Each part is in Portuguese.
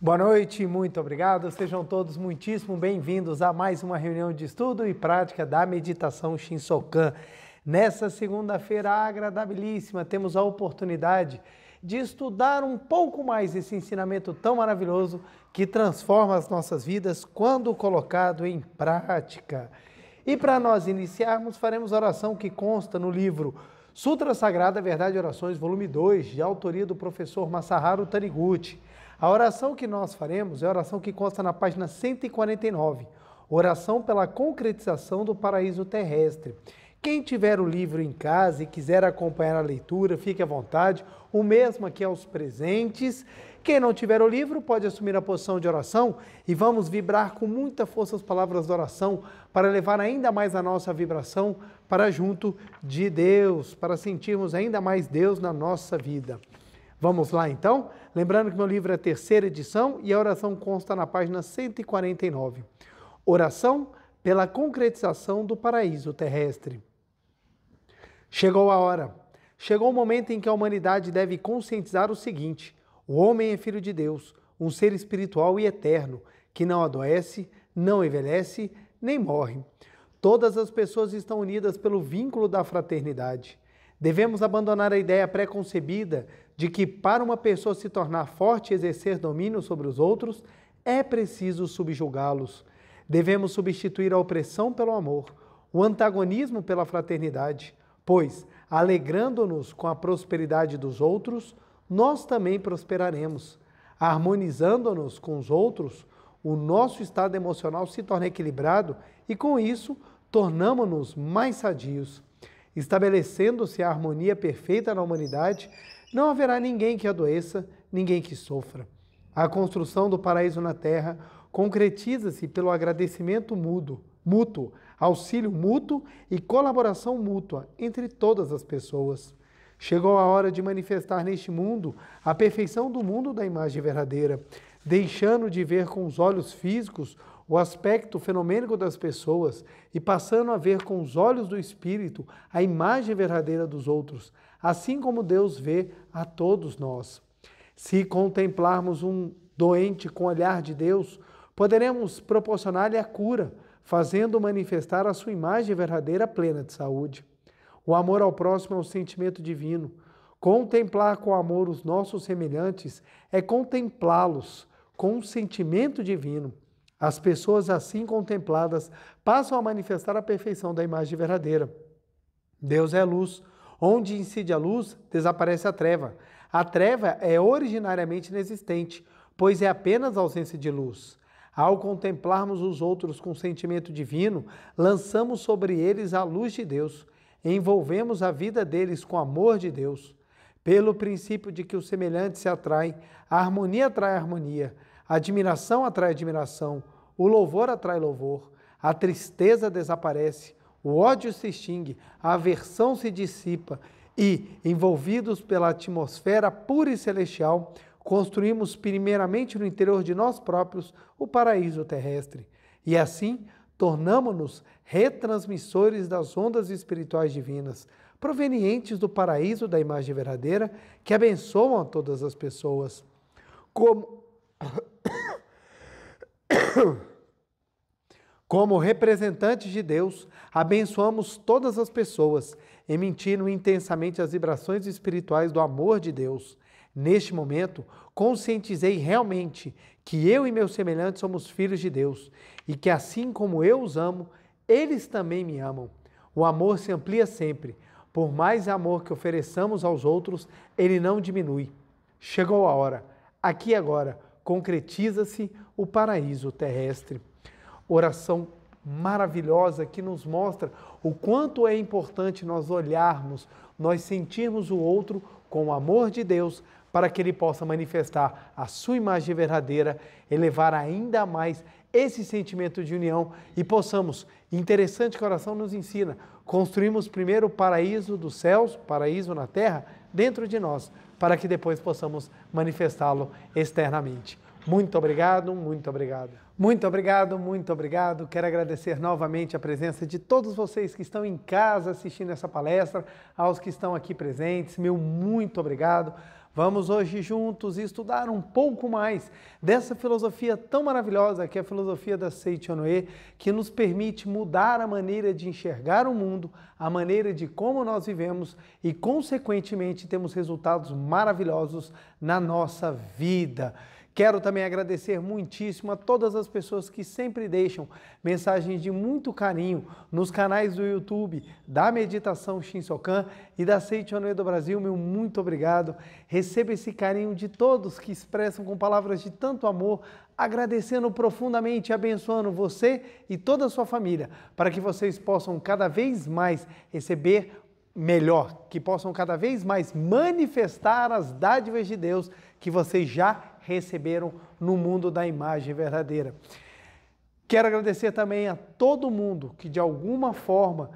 Boa noite, muito obrigado. Sejam todos muitíssimo bem-vindos a mais uma reunião de estudo e prática da meditação Shinsokan. Nessa segunda-feira agradabilíssima, temos a oportunidade de estudar um pouco mais esse ensinamento tão maravilhoso que transforma as nossas vidas quando colocado em prática. E para nós iniciarmos, faremos a oração que consta no livro Sutra Sagrada Verdade e Orações, volume 2, de autoria do professor Masaharu Taniguchi a oração que nós faremos é a oração que consta na página 149, Oração pela Concretização do Paraíso Terrestre. Quem tiver o livro em casa e quiser acompanhar a leitura, fique à vontade, o mesmo aqui aos presentes. Quem não tiver o livro pode assumir a posição de oração e vamos vibrar com muita força as palavras da oração para levar ainda mais a nossa vibração para junto de Deus, para sentirmos ainda mais Deus na nossa vida. Vamos lá então? Lembrando que meu livro é a terceira edição e a oração consta na página 149. Oração pela concretização do paraíso terrestre. Chegou a hora. Chegou o momento em que a humanidade deve conscientizar o seguinte: o homem é filho de Deus, um ser espiritual e eterno, que não adoece, não envelhece, nem morre. Todas as pessoas estão unidas pelo vínculo da fraternidade. Devemos abandonar a ideia preconcebida de que para uma pessoa se tornar forte e exercer domínio sobre os outros, é preciso subjugá-los. Devemos substituir a opressão pelo amor, o antagonismo pela fraternidade, pois, alegrando-nos com a prosperidade dos outros, nós também prosperaremos. Harmonizando-nos com os outros, o nosso estado emocional se torna equilibrado e, com isso, tornamos-nos mais sadios. Estabelecendo-se a harmonia perfeita na humanidade, não haverá ninguém que adoeça, ninguém que sofra. A construção do paraíso na terra concretiza-se pelo agradecimento mudo, mútuo, auxílio mútuo e colaboração mútua entre todas as pessoas. Chegou a hora de manifestar neste mundo a perfeição do mundo da imagem verdadeira, deixando de ver com os olhos físicos o aspecto fenomênico das pessoas e passando a ver com os olhos do espírito a imagem verdadeira dos outros, assim como Deus vê a todos nós. Se contemplarmos um doente com o olhar de Deus, poderemos proporcionar-lhe a cura, fazendo manifestar a sua imagem verdadeira plena de saúde. O amor ao próximo é um sentimento divino. Contemplar com amor os nossos semelhantes é contemplá-los com um sentimento divino. As pessoas assim contempladas passam a manifestar a perfeição da imagem verdadeira. Deus é luz, Onde incide a luz, desaparece a treva. A treva é originariamente inexistente, pois é apenas ausência de luz. Ao contemplarmos os outros com sentimento divino, lançamos sobre eles a luz de Deus, envolvemos a vida deles com amor de Deus. Pelo princípio de que o semelhante se atrai, a harmonia atrai harmonia, a admiração atrai admiração, o louvor atrai louvor, a tristeza desaparece, o ódio se extingue, a aversão se dissipa e, envolvidos pela atmosfera pura e celestial, construímos primeiramente no interior de nós próprios o paraíso terrestre. E assim, tornamo-nos retransmissores das ondas espirituais divinas, provenientes do paraíso da imagem verdadeira, que abençoam todas as pessoas. Como. Como representantes de Deus, abençoamos todas as pessoas, emitindo intensamente as vibrações espirituais do amor de Deus. Neste momento, conscientizei realmente que eu e meus semelhantes somos filhos de Deus e que, assim como eu os amo, eles também me amam. O amor se amplia sempre. Por mais amor que ofereçamos aos outros, ele não diminui. Chegou a hora. Aqui agora, concretiza-se o paraíso terrestre oração maravilhosa que nos mostra o quanto é importante nós olharmos, nós sentirmos o outro com o amor de Deus, para que ele possa manifestar a sua imagem verdadeira, elevar ainda mais esse sentimento de união e possamos, interessante que a oração nos ensina, construirmos primeiro o paraíso dos céus, paraíso na terra, dentro de nós, para que depois possamos manifestá-lo externamente. Muito obrigado, muito obrigado. Muito obrigado, muito obrigado. Quero agradecer novamente a presença de todos vocês que estão em casa assistindo essa palestra, aos que estão aqui presentes. Meu muito obrigado. Vamos hoje juntos estudar um pouco mais dessa filosofia tão maravilhosa que é a filosofia da Seichonoe, que nos permite mudar a maneira de enxergar o mundo, a maneira de como nós vivemos e, consequentemente, temos resultados maravilhosos na nossa vida. Quero também agradecer muitíssimo a todas as pessoas que sempre deixam mensagens de muito carinho nos canais do YouTube da Meditação Shinsokan e da Seichonoe do Brasil. Meu muito obrigado. Receba esse carinho de todos que expressam com palavras de tanto amor agradecendo profundamente e abençoando você e toda a sua família, para que vocês possam cada vez mais receber melhor, que possam cada vez mais manifestar as dádivas de Deus que vocês já receberam no mundo da imagem verdadeira. Quero agradecer também a todo mundo que de alguma forma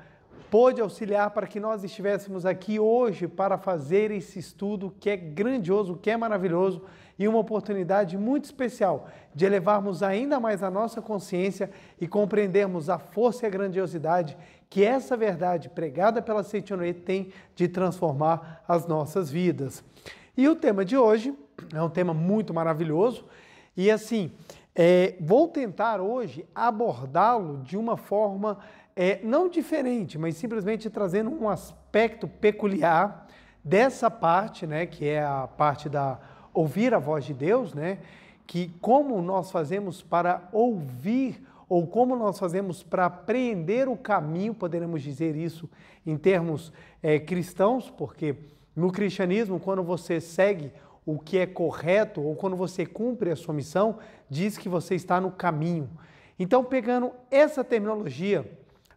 pôde auxiliar para que nós estivéssemos aqui hoje para fazer esse estudo que é grandioso, que é maravilhoso e uma oportunidade muito especial de elevarmos ainda mais a nossa consciência e compreendermos a força e a grandiosidade que essa verdade pregada pela Seitianoe tem de transformar as nossas vidas. E o tema de hoje é um tema muito maravilhoso. E assim, é, vou tentar hoje abordá-lo de uma forma é, não diferente, mas simplesmente trazendo um aspecto peculiar dessa parte, né, que é a parte da ouvir a voz de Deus, né, que como nós fazemos para ouvir ou como nós fazemos para apreender o caminho, poderemos dizer isso em termos é, cristãos, porque no cristianismo, quando você segue o que é correto ou quando você cumpre a sua missão, diz que você está no caminho. Então, pegando essa terminologia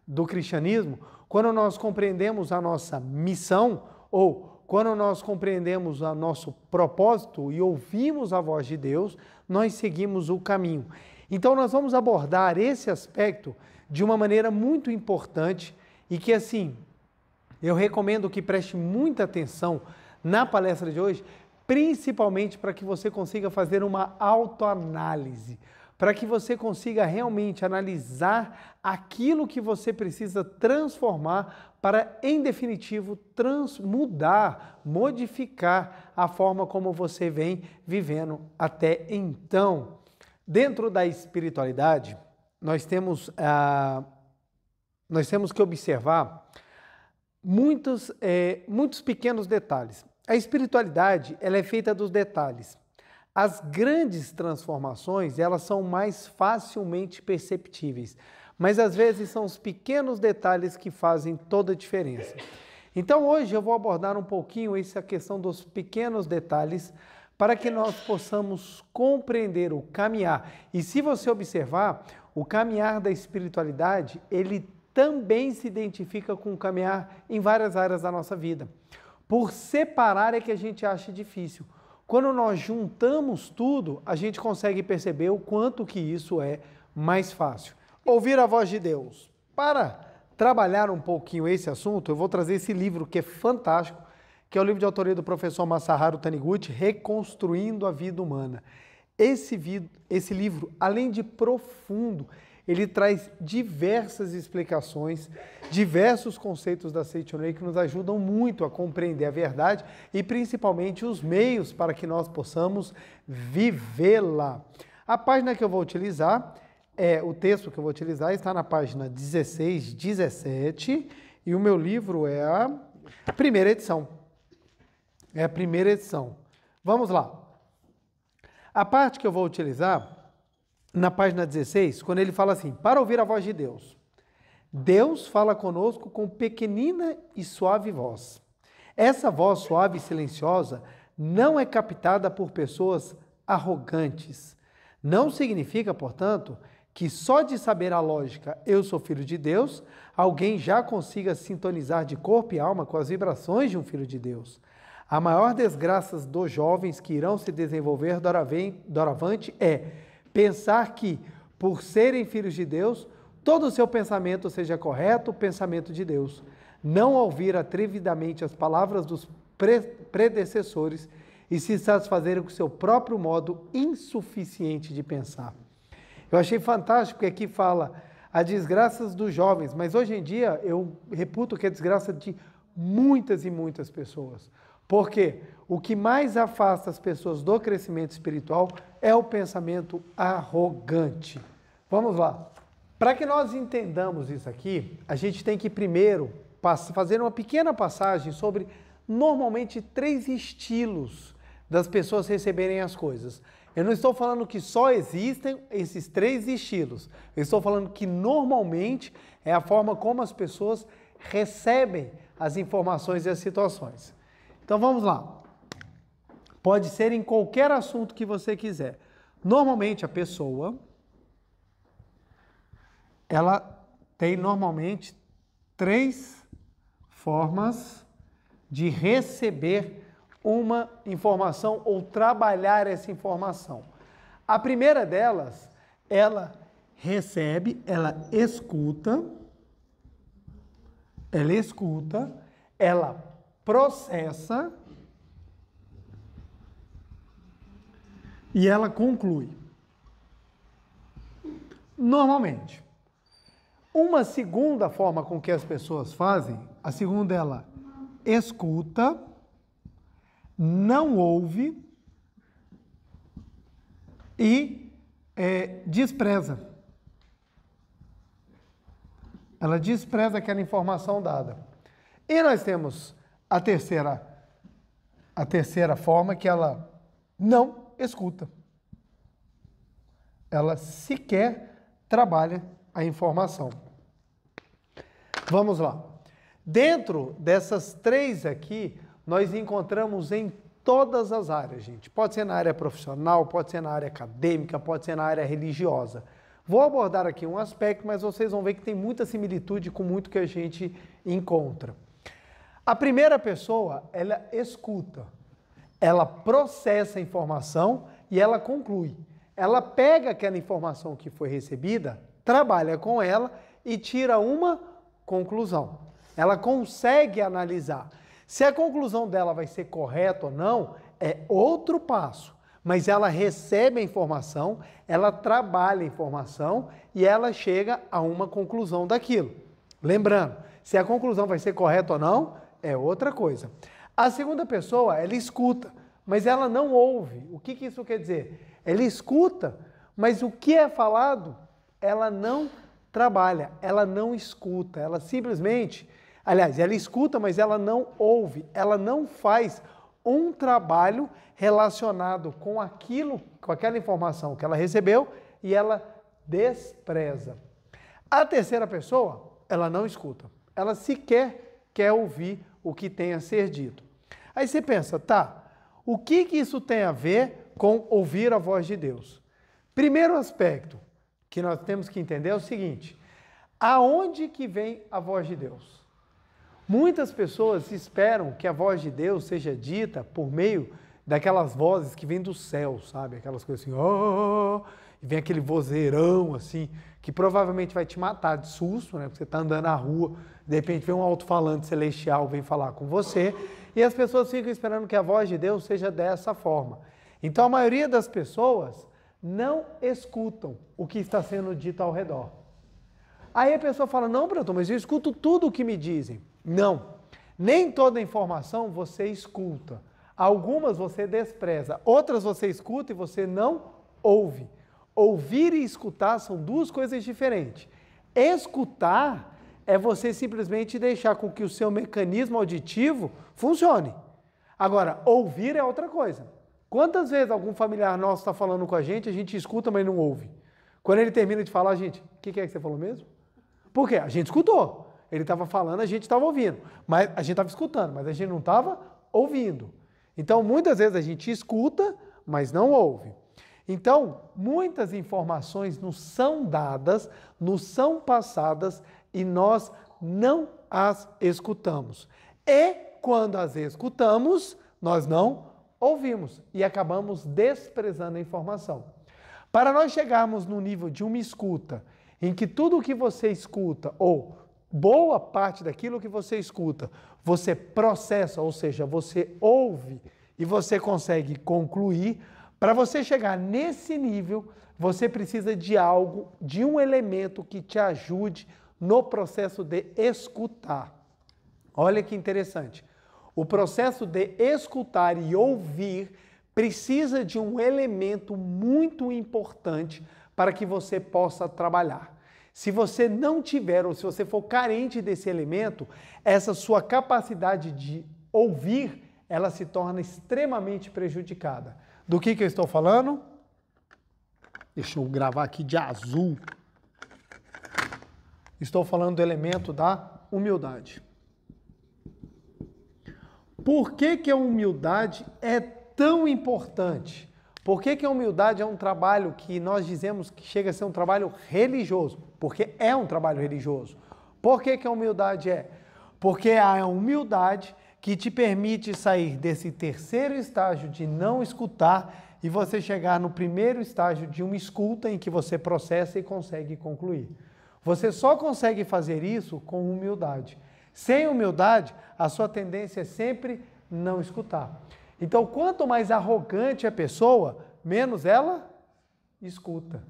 do cristianismo, quando nós compreendemos a nossa missão ou quando nós compreendemos o nosso propósito e ouvimos a voz de Deus, nós seguimos o caminho. Então, nós vamos abordar esse aspecto de uma maneira muito importante e que, assim, eu recomendo que preste muita atenção na palestra de hoje, principalmente para que você consiga fazer uma autoanálise, para que você consiga realmente analisar aquilo que você precisa transformar para, em definitivo, mudar, modificar a forma como você vem vivendo até então. Dentro da espiritualidade, nós temos, ah, nós temos que observar muitos, eh, muitos pequenos detalhes. A espiritualidade, ela é feita dos detalhes. As grandes transformações, elas são mais facilmente perceptíveis, mas às vezes são os pequenos detalhes que fazem toda a diferença. Então hoje eu vou abordar um pouquinho essa questão dos pequenos detalhes para que nós possamos compreender o caminhar. E se você observar, o caminhar da espiritualidade, ele também se identifica com o caminhar em várias áreas da nossa vida. Por separar é que a gente acha difícil. Quando nós juntamos tudo, a gente consegue perceber o quanto que isso é mais fácil. Ouvir a voz de Deus. Para trabalhar um pouquinho esse assunto, eu vou trazer esse livro que é fantástico, que é o livro de autoria do professor Masaharu Taniguchi, Reconstruindo a Vida Humana. Esse, esse livro, além de profundo, ele traz diversas explicações, diversos conceitos da Seitonei que nos ajudam muito a compreender a verdade e principalmente os meios para que nós possamos vivê-la. A página que eu vou utilizar, é, o texto que eu vou utilizar está na página 16, 17 e o meu livro é a primeira edição. É a primeira edição. Vamos lá. A parte que eu vou utilizar na página 16, quando ele fala assim: Para ouvir a voz de Deus, Deus fala conosco com pequenina e suave voz. Essa voz suave e silenciosa não é captada por pessoas arrogantes. Não significa, portanto, que só de saber a lógica eu sou filho de Deus, alguém já consiga sintonizar de corpo e alma com as vibrações de um filho de Deus. A maior desgraça dos jovens que irão se desenvolver doravante é Pensar que, por serem filhos de Deus, todo o seu pensamento seja correto, o pensamento de Deus. Não ouvir atrevidamente as palavras dos pre predecessores e se satisfazer com o seu próprio modo insuficiente de pensar. Eu achei fantástico que aqui fala a desgraças dos jovens, mas hoje em dia eu reputo que é a desgraça de muitas e muitas pessoas. Porque o que mais afasta as pessoas do crescimento espiritual é o pensamento arrogante. Vamos lá. Para que nós entendamos isso aqui, a gente tem que primeiro fazer uma pequena passagem sobre normalmente três estilos das pessoas receberem as coisas. Eu não estou falando que só existem esses três estilos. Eu estou falando que normalmente é a forma como as pessoas recebem as informações e as situações. Então vamos lá. Pode ser em qualquer assunto que você quiser. Normalmente a pessoa ela tem normalmente três formas de receber uma informação ou trabalhar essa informação. A primeira delas, ela recebe, ela escuta, ela escuta, ela processa e ela conclui. Normalmente. Uma segunda forma com que as pessoas fazem, a segunda é ela escuta, não ouve e é, despreza. Ela despreza aquela informação dada. E nós temos a terceira, a terceira forma é que ela não escuta. Ela sequer trabalha a informação. Vamos lá. Dentro dessas três aqui, nós encontramos em todas as áreas, gente. Pode ser na área profissional, pode ser na área acadêmica, pode ser na área religiosa. Vou abordar aqui um aspecto, mas vocês vão ver que tem muita similitude com muito que a gente encontra. A primeira pessoa, ela escuta, ela processa a informação e ela conclui. Ela pega aquela informação que foi recebida, trabalha com ela e tira uma conclusão. Ela consegue analisar. Se a conclusão dela vai ser correta ou não, é outro passo. Mas ela recebe a informação, ela trabalha a informação e ela chega a uma conclusão daquilo. Lembrando, se a conclusão vai ser correta ou não, é outra coisa. A segunda pessoa, ela escuta, mas ela não ouve. O que, que isso quer dizer? Ela escuta, mas o que é falado, ela não trabalha, ela não escuta, ela simplesmente, aliás, ela escuta, mas ela não ouve, ela não faz um trabalho relacionado com aquilo, com aquela informação que ela recebeu e ela despreza. A terceira pessoa, ela não escuta, ela sequer quer ouvir o que tem a ser dito. Aí você pensa, tá, o que, que isso tem a ver com ouvir a voz de Deus? Primeiro aspecto que nós temos que entender é o seguinte: aonde que vem a voz de Deus? Muitas pessoas esperam que a voz de Deus seja dita por meio daquelas vozes que vêm do céu, sabe? Aquelas coisas assim, oh, e vem aquele vozeirão assim, que provavelmente vai te matar de susto, né? Porque você está andando na rua, de repente vem um alto-falante celestial, vem falar com você, e as pessoas ficam esperando que a voz de Deus seja dessa forma. Então a maioria das pessoas não escutam o que está sendo dito ao redor. Aí a pessoa fala: Não, Bruno, mas eu escuto tudo o que me dizem. Não. Nem toda informação você escuta. Algumas você despreza, outras você escuta e você não ouve. Ouvir e escutar são duas coisas diferentes. Escutar é você simplesmente deixar com que o seu mecanismo auditivo funcione. Agora, ouvir é outra coisa. Quantas vezes algum familiar nosso está falando com a gente, a gente escuta, mas não ouve? Quando ele termina de falar, a gente, o que, que é que você falou mesmo? Por quê? A gente escutou. Ele estava falando, a gente estava ouvindo. Mas a gente estava escutando, mas a gente não estava ouvindo. Então, muitas vezes a gente escuta, mas não ouve. Então, muitas informações nos são dadas, nos são passadas e nós não as escutamos. E quando as escutamos, nós não ouvimos e acabamos desprezando a informação. Para nós chegarmos no nível de uma escuta, em que tudo o que você escuta, ou boa parte daquilo que você escuta, você processa, ou seja, você ouve e você consegue concluir, para você chegar nesse nível, você precisa de algo, de um elemento que te ajude no processo de escutar. Olha que interessante. O processo de escutar e ouvir precisa de um elemento muito importante para que você possa trabalhar. Se você não tiver ou se você for carente desse elemento, essa sua capacidade de ouvir, ela se torna extremamente prejudicada. Do que, que eu estou falando? Deixa eu gravar aqui de azul. Estou falando do elemento da humildade. Por que, que a humildade é tão importante? Por que, que a humildade é um trabalho que nós dizemos que chega a ser um trabalho religioso? Porque é um trabalho religioso. Por que, que a humildade é? Porque a humildade que te permite sair desse terceiro estágio de não escutar e você chegar no primeiro estágio de uma escuta em que você processa e consegue concluir. Você só consegue fazer isso com humildade. Sem humildade, a sua tendência é sempre não escutar. Então, quanto mais arrogante a pessoa, menos ela escuta.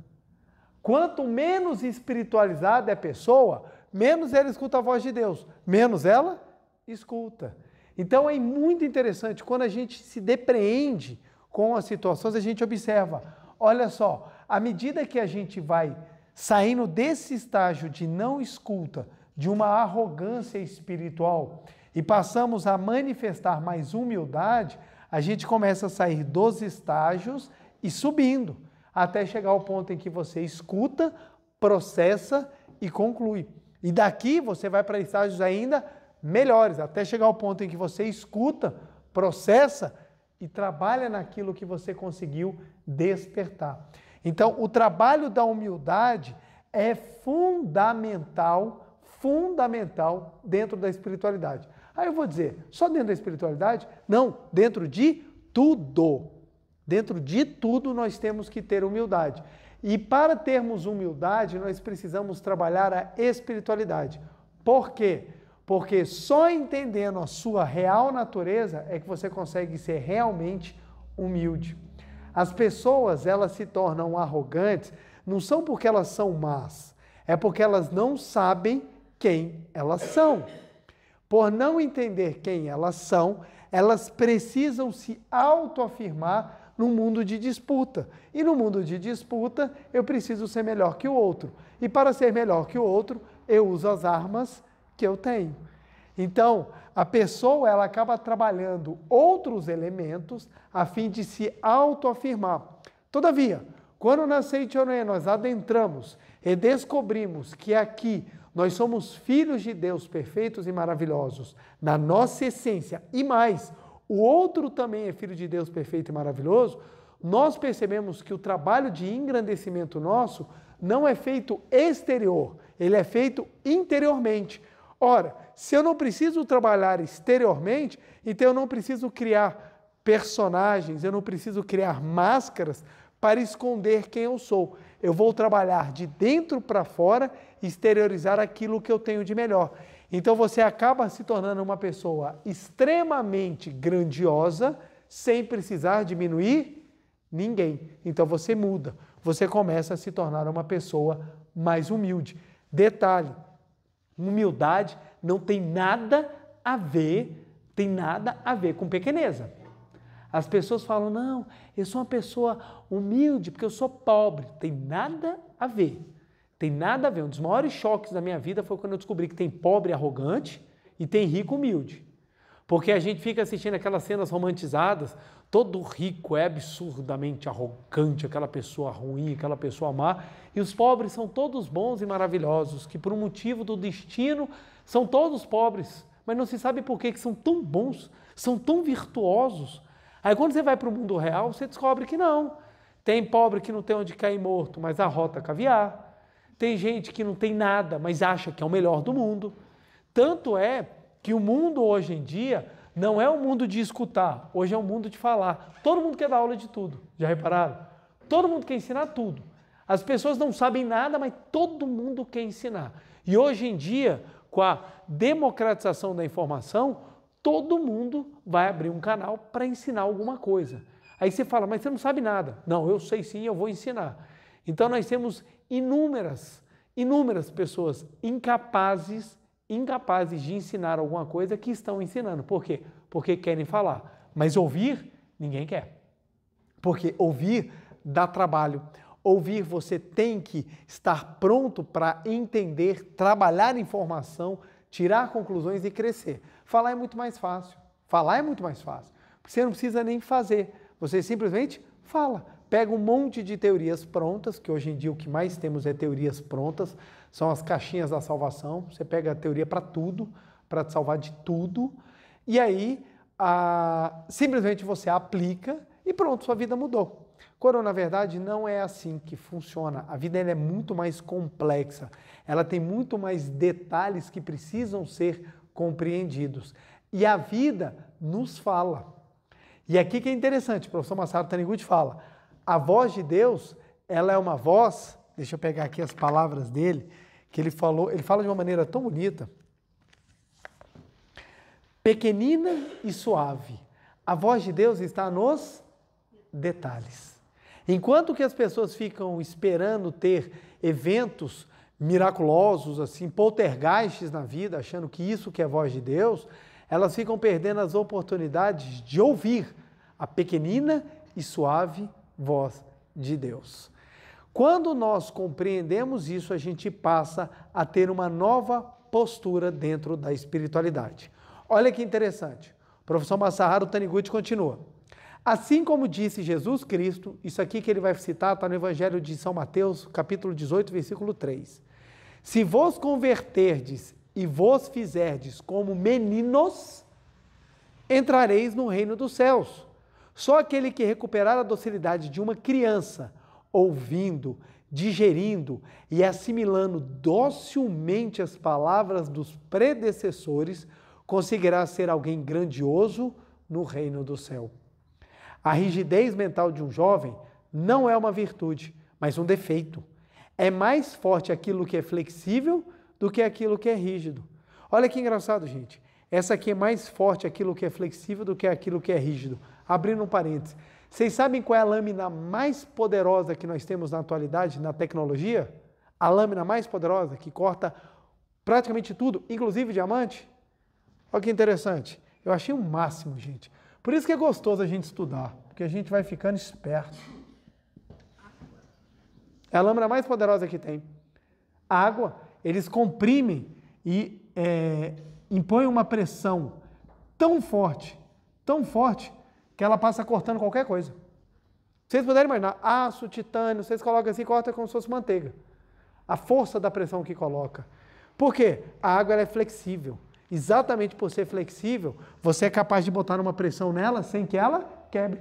Quanto menos espiritualizada é a pessoa, menos ela escuta a voz de Deus, menos ela escuta. Então é muito interessante, quando a gente se depreende com as situações, a gente observa. Olha só, à medida que a gente vai saindo desse estágio de não escuta, de uma arrogância espiritual, e passamos a manifestar mais humildade, a gente começa a sair dos estágios e subindo, até chegar ao ponto em que você escuta, processa e conclui. E daqui você vai para estágios ainda melhores, até chegar ao ponto em que você escuta, processa e trabalha naquilo que você conseguiu despertar. Então, o trabalho da humildade é fundamental, fundamental dentro da espiritualidade. Aí eu vou dizer, só dentro da espiritualidade? Não, dentro de tudo. Dentro de tudo nós temos que ter humildade. E para termos humildade, nós precisamos trabalhar a espiritualidade. Por quê? Porque só entendendo a sua real natureza é que você consegue ser realmente humilde. As pessoas, elas se tornam arrogantes não são porque elas são más, é porque elas não sabem quem elas são. Por não entender quem elas são, elas precisam se autoafirmar no mundo de disputa. E no mundo de disputa, eu preciso ser melhor que o outro. E para ser melhor que o outro, eu uso as armas que eu tenho. Então, a pessoa ela acaba trabalhando outros elementos a fim de se autoafirmar. Todavia, quando na Seitonê nós adentramos e descobrimos que aqui nós somos filhos de Deus perfeitos e maravilhosos na nossa essência e mais, o outro também é filho de Deus perfeito e maravilhoso, nós percebemos que o trabalho de engrandecimento nosso não é feito exterior, ele é feito interiormente. Ora, se eu não preciso trabalhar exteriormente, então eu não preciso criar personagens, eu não preciso criar máscaras para esconder quem eu sou. Eu vou trabalhar de dentro para fora, exteriorizar aquilo que eu tenho de melhor. Então você acaba se tornando uma pessoa extremamente grandiosa sem precisar diminuir ninguém. Então você muda, você começa a se tornar uma pessoa mais humilde. Detalhe, Humildade não tem nada a ver, tem nada a ver com pequeneza. As pessoas falam: "Não, eu sou uma pessoa humilde porque eu sou pobre". Tem nada a ver. Tem nada a ver. Um dos maiores choques da minha vida foi quando eu descobri que tem pobre arrogante e tem rico humilde. Porque a gente fica assistindo aquelas cenas romantizadas Todo rico é absurdamente arrogante, aquela pessoa ruim, aquela pessoa má, e os pobres são todos bons e maravilhosos, que por um motivo do destino são todos pobres, mas não se sabe por que que são tão bons, são tão virtuosos. Aí quando você vai para o mundo real, você descobre que não. Tem pobre que não tem onde cair morto, mas arrota é caviar. Tem gente que não tem nada, mas acha que é o melhor do mundo. Tanto é que o mundo hoje em dia não é o um mundo de escutar, hoje é o um mundo de falar. Todo mundo quer dar aula de tudo, já repararam? Todo mundo quer ensinar tudo. As pessoas não sabem nada, mas todo mundo quer ensinar. E hoje em dia, com a democratização da informação, todo mundo vai abrir um canal para ensinar alguma coisa. Aí você fala, mas você não sabe nada. Não, eu sei sim, eu vou ensinar. Então nós temos inúmeras, inúmeras pessoas incapazes incapazes de ensinar alguma coisa que estão ensinando. Por quê? Porque querem falar. Mas ouvir, ninguém quer. Porque ouvir dá trabalho. Ouvir, você tem que estar pronto para entender, trabalhar informação, tirar conclusões e crescer. Falar é muito mais fácil. Falar é muito mais fácil. você não precisa nem fazer. Você simplesmente fala. Pega um monte de teorias prontas, que hoje em dia o que mais temos é teorias prontas são as caixinhas da salvação. Você pega a teoria para tudo, para te salvar de tudo. E aí, a... simplesmente você aplica e pronto, sua vida mudou. Quando na verdade não é assim que funciona. A vida é muito mais complexa. Ela tem muito mais detalhes que precisam ser compreendidos. E a vida nos fala. E aqui que é interessante, o professor Massaro Taniguchi fala, a voz de Deus, ela é uma voz, deixa eu pegar aqui as palavras dele, que ele falou, ele fala de uma maneira tão bonita. Pequenina e suave. A voz de Deus está nos detalhes. Enquanto que as pessoas ficam esperando ter eventos miraculosos, assim, poltergastes na vida, achando que isso que é a voz de Deus, elas ficam perdendo as oportunidades de ouvir a pequenina e suave voz de Deus. Quando nós compreendemos isso, a gente passa a ter uma nova postura dentro da espiritualidade. Olha que interessante. O professor Masaharu Taniguchi continua. Assim como disse Jesus Cristo, isso aqui que ele vai citar está no Evangelho de São Mateus, capítulo 18, versículo 3. Se vos converterdes e vos fizerdes como meninos, entrareis no reino dos céus. Só aquele que recuperar a docilidade de uma criança ouvindo, digerindo e assimilando docilmente as palavras dos predecessores, conseguirá ser alguém grandioso no reino do céu. A rigidez mental de um jovem não é uma virtude, mas um defeito. É mais forte aquilo que é flexível do que aquilo que é rígido. Olha que engraçado, gente. Essa aqui é mais forte aquilo que é flexível do que aquilo que é rígido. Abrindo um parênteses, vocês sabem qual é a lâmina mais poderosa que nós temos na atualidade, na tecnologia? A lâmina mais poderosa que corta praticamente tudo, inclusive diamante? Olha que interessante. Eu achei o um máximo, gente. Por isso que é gostoso a gente estudar, porque a gente vai ficando esperto. É a lâmina mais poderosa que tem. A água, eles comprimem e é, impõem uma pressão tão forte, tão forte, que ela passa cortando qualquer coisa. Vocês puderem imaginar, aço, titânio, vocês colocam assim e corta como se fosse manteiga. A força da pressão que coloca. Por quê? A água é flexível. Exatamente por ser flexível, você é capaz de botar uma pressão nela sem que ela quebre.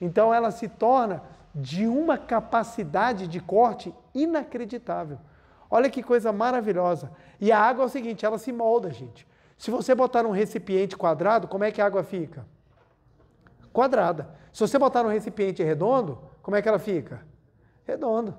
Então ela se torna de uma capacidade de corte inacreditável. Olha que coisa maravilhosa. E a água é o seguinte, ela se molda, gente. Se você botar um recipiente quadrado, como é que a água fica? quadrada. Se você botar um recipiente redondo, como é que ela fica? Redondo.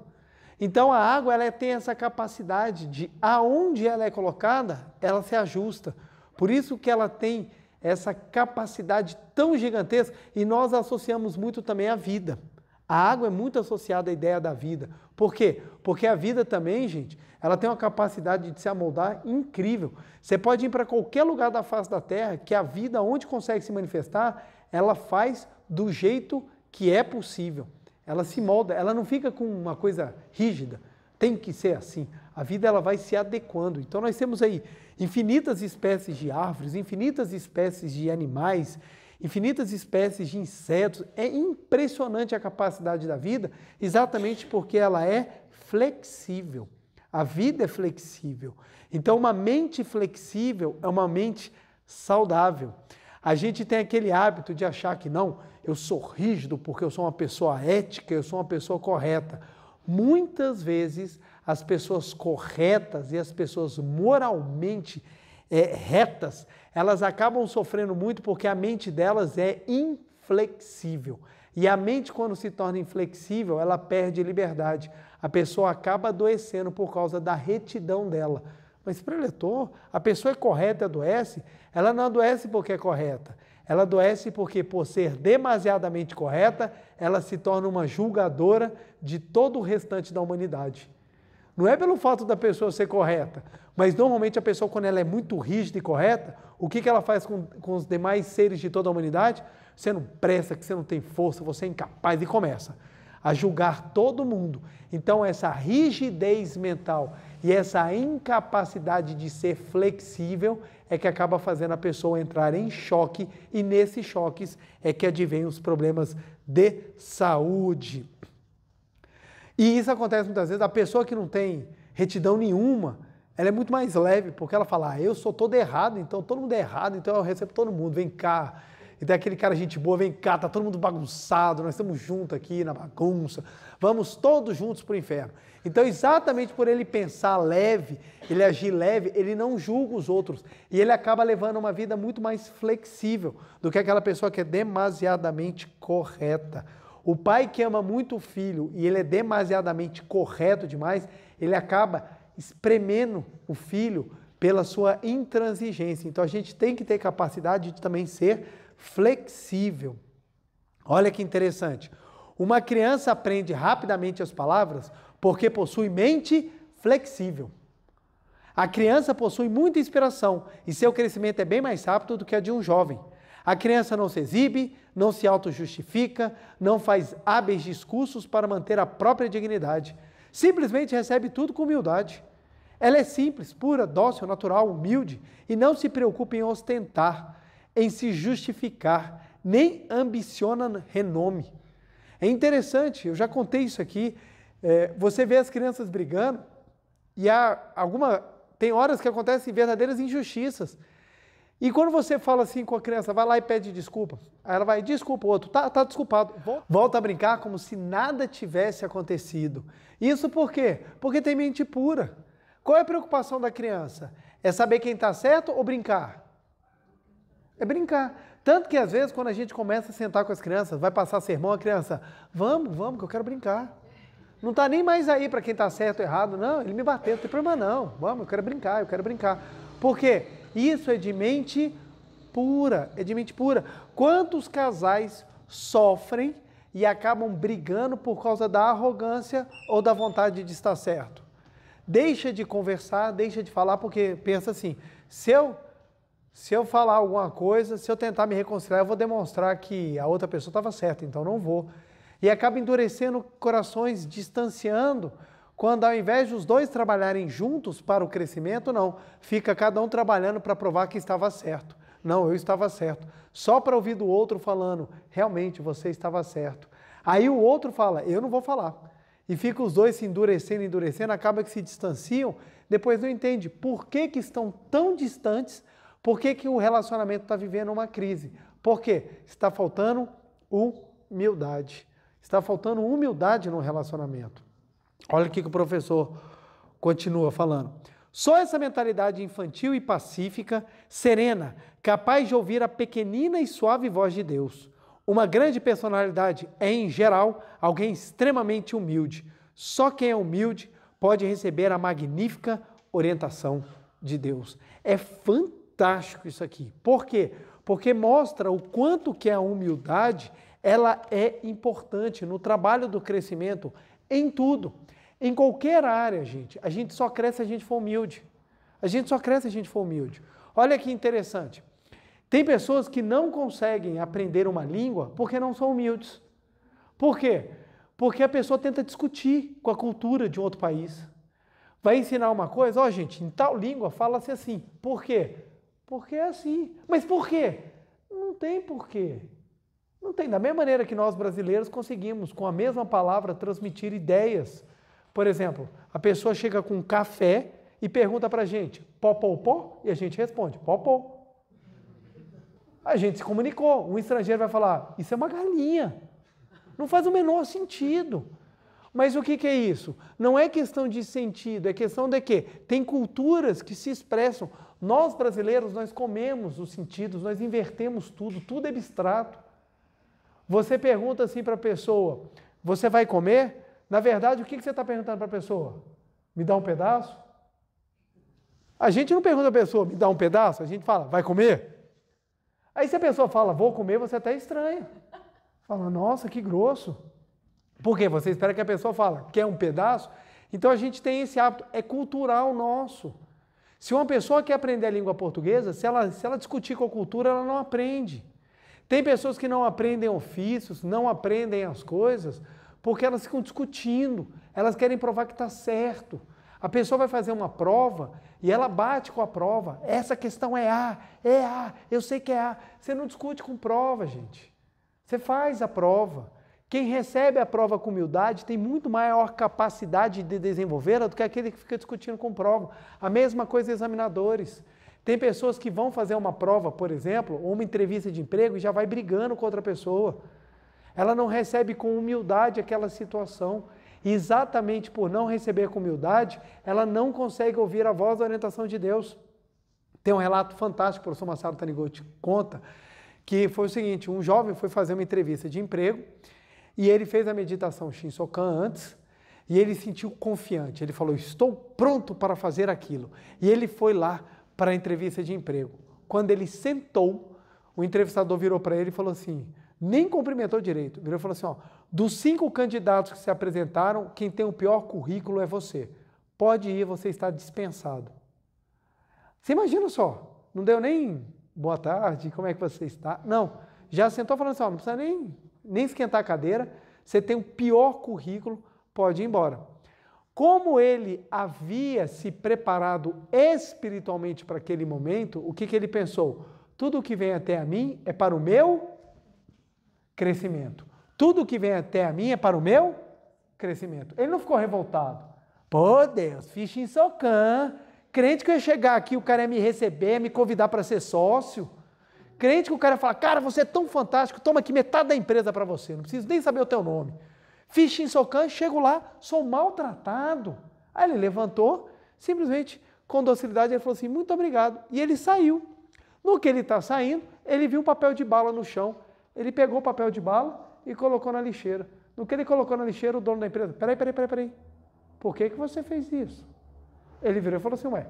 Então a água ela é, tem essa capacidade de aonde ela é colocada, ela se ajusta. Por isso que ela tem essa capacidade tão gigantesca e nós associamos muito também à vida. A água é muito associada à ideia da vida. Por quê? Porque a vida também, gente, ela tem uma capacidade de se amoldar incrível. Você pode ir para qualquer lugar da face da Terra que a vida onde consegue se manifestar, ela faz do jeito que é possível. Ela se molda, ela não fica com uma coisa rígida. Tem que ser assim. A vida ela vai se adequando. Então nós temos aí infinitas espécies de árvores, infinitas espécies de animais, infinitas espécies de insetos. É impressionante a capacidade da vida, exatamente porque ela é flexível. A vida é flexível. Então, uma mente flexível é uma mente saudável. A gente tem aquele hábito de achar que não, eu sou rígido porque eu sou uma pessoa ética, eu sou uma pessoa correta. Muitas vezes as pessoas corretas e as pessoas moralmente é, retas, elas acabam sofrendo muito porque a mente delas é inflexível. E a mente, quando se torna inflexível, ela perde liberdade. A pessoa acaba adoecendo por causa da retidão dela. Mas, preletor, a pessoa é correta, adoece, ela não adoece porque é correta. Ela adoece porque, por ser demasiadamente correta, ela se torna uma julgadora de todo o restante da humanidade. Não é pelo fato da pessoa ser correta, mas normalmente a pessoa, quando ela é muito rígida e correta, o que, que ela faz com, com os demais seres de toda a humanidade? Você não presta, que você não tem força, você é incapaz, e começa a julgar todo mundo. Então, essa rigidez mental e essa incapacidade de ser flexível é que acaba fazendo a pessoa entrar em choque, e nesses choques é que advêm os problemas de saúde. E isso acontece muitas vezes, a pessoa que não tem retidão nenhuma, ela é muito mais leve, porque ela fala, ah, eu sou todo errado, então todo mundo é errado, então eu recebo todo mundo, vem cá, e daí aquele cara, gente boa, vem cá, tá todo mundo bagunçado, nós estamos juntos aqui na bagunça, vamos todos juntos para o inferno. Então, exatamente por ele pensar leve, ele agir leve, ele não julga os outros. E ele acaba levando uma vida muito mais flexível do que aquela pessoa que é demasiadamente correta. O pai que ama muito o filho e ele é demasiadamente correto demais, ele acaba espremendo o filho pela sua intransigência. Então a gente tem que ter capacidade de também ser flexível. Olha que interessante. Uma criança aprende rapidamente as palavras porque possui mente flexível. A criança possui muita inspiração e seu crescimento é bem mais rápido do que a de um jovem. A criança não se exibe, não se auto-justifica, não faz hábeis discursos para manter a própria dignidade. Simplesmente recebe tudo com humildade. Ela é simples, pura, dócil, natural, humilde e não se preocupa em ostentar em se justificar, nem ambiciona renome. É interessante, eu já contei isso aqui. É, você vê as crianças brigando e há alguma tem horas que acontecem verdadeiras injustiças. E quando você fala assim com a criança, vai lá e pede desculpa. Aí ela vai, desculpa o outro, tá, tá desculpado. Volta a brincar como se nada tivesse acontecido. Isso por quê? Porque tem mente pura. Qual é a preocupação da criança? É saber quem está certo ou brincar? É brincar. Tanto que às vezes quando a gente começa a sentar com as crianças, vai passar sermão a criança, vamos, vamos, que eu quero brincar. Não está nem mais aí para quem está certo ou errado, não, ele me bateu, não tem problema não, vamos, eu quero brincar, eu quero brincar. Porque isso é de mente pura, é de mente pura. Quantos casais sofrem e acabam brigando por causa da arrogância ou da vontade de estar certo? Deixa de conversar, deixa de falar, porque pensa assim, se eu se eu falar alguma coisa, se eu tentar me reconciliar, eu vou demonstrar que a outra pessoa estava certa, então não vou. E acaba endurecendo corações, distanciando, quando ao invés de os dois trabalharem juntos para o crescimento, não. Fica cada um trabalhando para provar que estava certo. Não, eu estava certo. Só para ouvir do outro falando, realmente você estava certo. Aí o outro fala, eu não vou falar. E fica os dois se endurecendo, endurecendo, acaba que se distanciam, depois não entende por que, que estão tão distantes por que, que o relacionamento está vivendo uma crise? Porque está faltando humildade. Está faltando humildade no relacionamento. Olha o que o professor continua falando. Só essa mentalidade infantil e pacífica, serena, capaz de ouvir a pequenina e suave voz de Deus. Uma grande personalidade é, em geral, alguém extremamente humilde. Só quem é humilde pode receber a magnífica orientação de Deus. É fantástico fantástico isso aqui. Por quê? Porque mostra o quanto que a humildade ela é importante no trabalho do crescimento, em tudo. Em qualquer área, gente, a gente só cresce se a gente for humilde. A gente só cresce se a gente for humilde. Olha que interessante. Tem pessoas que não conseguem aprender uma língua porque não são humildes. Por quê? Porque a pessoa tenta discutir com a cultura de um outro país. Vai ensinar uma coisa, ó, oh, gente, em tal língua fala-se assim. Por quê? Porque é assim. Mas por quê? Não tem porquê. Não tem. Da mesma maneira que nós brasileiros conseguimos, com a mesma palavra, transmitir ideias. Por exemplo, a pessoa chega com um café e pergunta para a gente, pó? E a gente responde, pó. A gente se comunicou. Um estrangeiro vai falar, isso é uma galinha. Não faz o menor sentido. Mas o que, que, é isso? Não é questão de sentido, é questão de que tem culturas que se expressam. Nós brasileiros, nós comemos os sentidos, nós invertemos tudo, tudo é abstrato. Você pergunta assim para a pessoa: Você vai comer? Na verdade, o que você está perguntando para a pessoa? Me dá um pedaço? A gente não pergunta a pessoa: Me dá um pedaço? A gente fala: Vai comer? Aí se a pessoa fala: Vou comer, você até estranha. Fala: Nossa, que grosso. Por quê? Você espera que a pessoa fala: Quer um pedaço? Então a gente tem esse hábito, é cultural nosso. Se uma pessoa quer aprender a língua portuguesa, se ela, se ela discutir com a cultura, ela não aprende. Tem pessoas que não aprendem ofícios, não aprendem as coisas, porque elas ficam discutindo, elas querem provar que está certo. A pessoa vai fazer uma prova e ela bate com a prova. Essa questão é A, é A, eu sei que é A. Você não discute com prova, gente. Você faz a prova. Quem recebe a prova com humildade tem muito maior capacidade de desenvolvê-la do que aquele que fica discutindo com prova. A mesma coisa examinadores. Tem pessoas que vão fazer uma prova, por exemplo, ou uma entrevista de emprego e já vai brigando com outra pessoa. Ela não recebe com humildade aquela situação. E exatamente por não receber com humildade, ela não consegue ouvir a voz da orientação de Deus. Tem um relato fantástico, o professor Massaro Taniguchi conta, que foi o seguinte, um jovem foi fazer uma entrevista de emprego e ele fez a meditação Shinsokan antes e ele sentiu confiante. Ele falou: Estou pronto para fazer aquilo. E ele foi lá para a entrevista de emprego. Quando ele sentou, o entrevistador virou para ele e falou assim: nem cumprimentou direito. Virou e falou assim: ó, dos cinco candidatos que se apresentaram, quem tem o pior currículo é você. Pode ir, você está dispensado. Você imagina só, não deu nem boa tarde, como é que você está? Não, já sentou falando assim: ó, não precisa nem nem esquentar a cadeira, você tem o pior currículo, pode ir embora. Como ele havia se preparado espiritualmente para aquele momento, o que, que ele pensou? Tudo que vem até a mim é para o meu crescimento. Tudo que vem até a mim é para o meu crescimento. Ele não ficou revoltado. Pô, Deus, ficha em socã. Crente que eu ia chegar aqui, o cara ia me receber, ia me convidar para ser sócio. Crente que o cara fala, cara, você é tão fantástico, toma aqui metade da empresa para você, não preciso nem saber o teu nome. Fiz Shinsokan, chego lá, sou maltratado. Aí ele levantou, simplesmente com docilidade, ele falou assim, muito obrigado. E ele saiu. No que ele está saindo, ele viu um papel de bala no chão. Ele pegou o papel de bala e colocou na lixeira. No que ele colocou na lixeira, o dono da empresa, peraí, peraí, peraí, peraí. Por que, que você fez isso? Ele virou e falou assim, ué,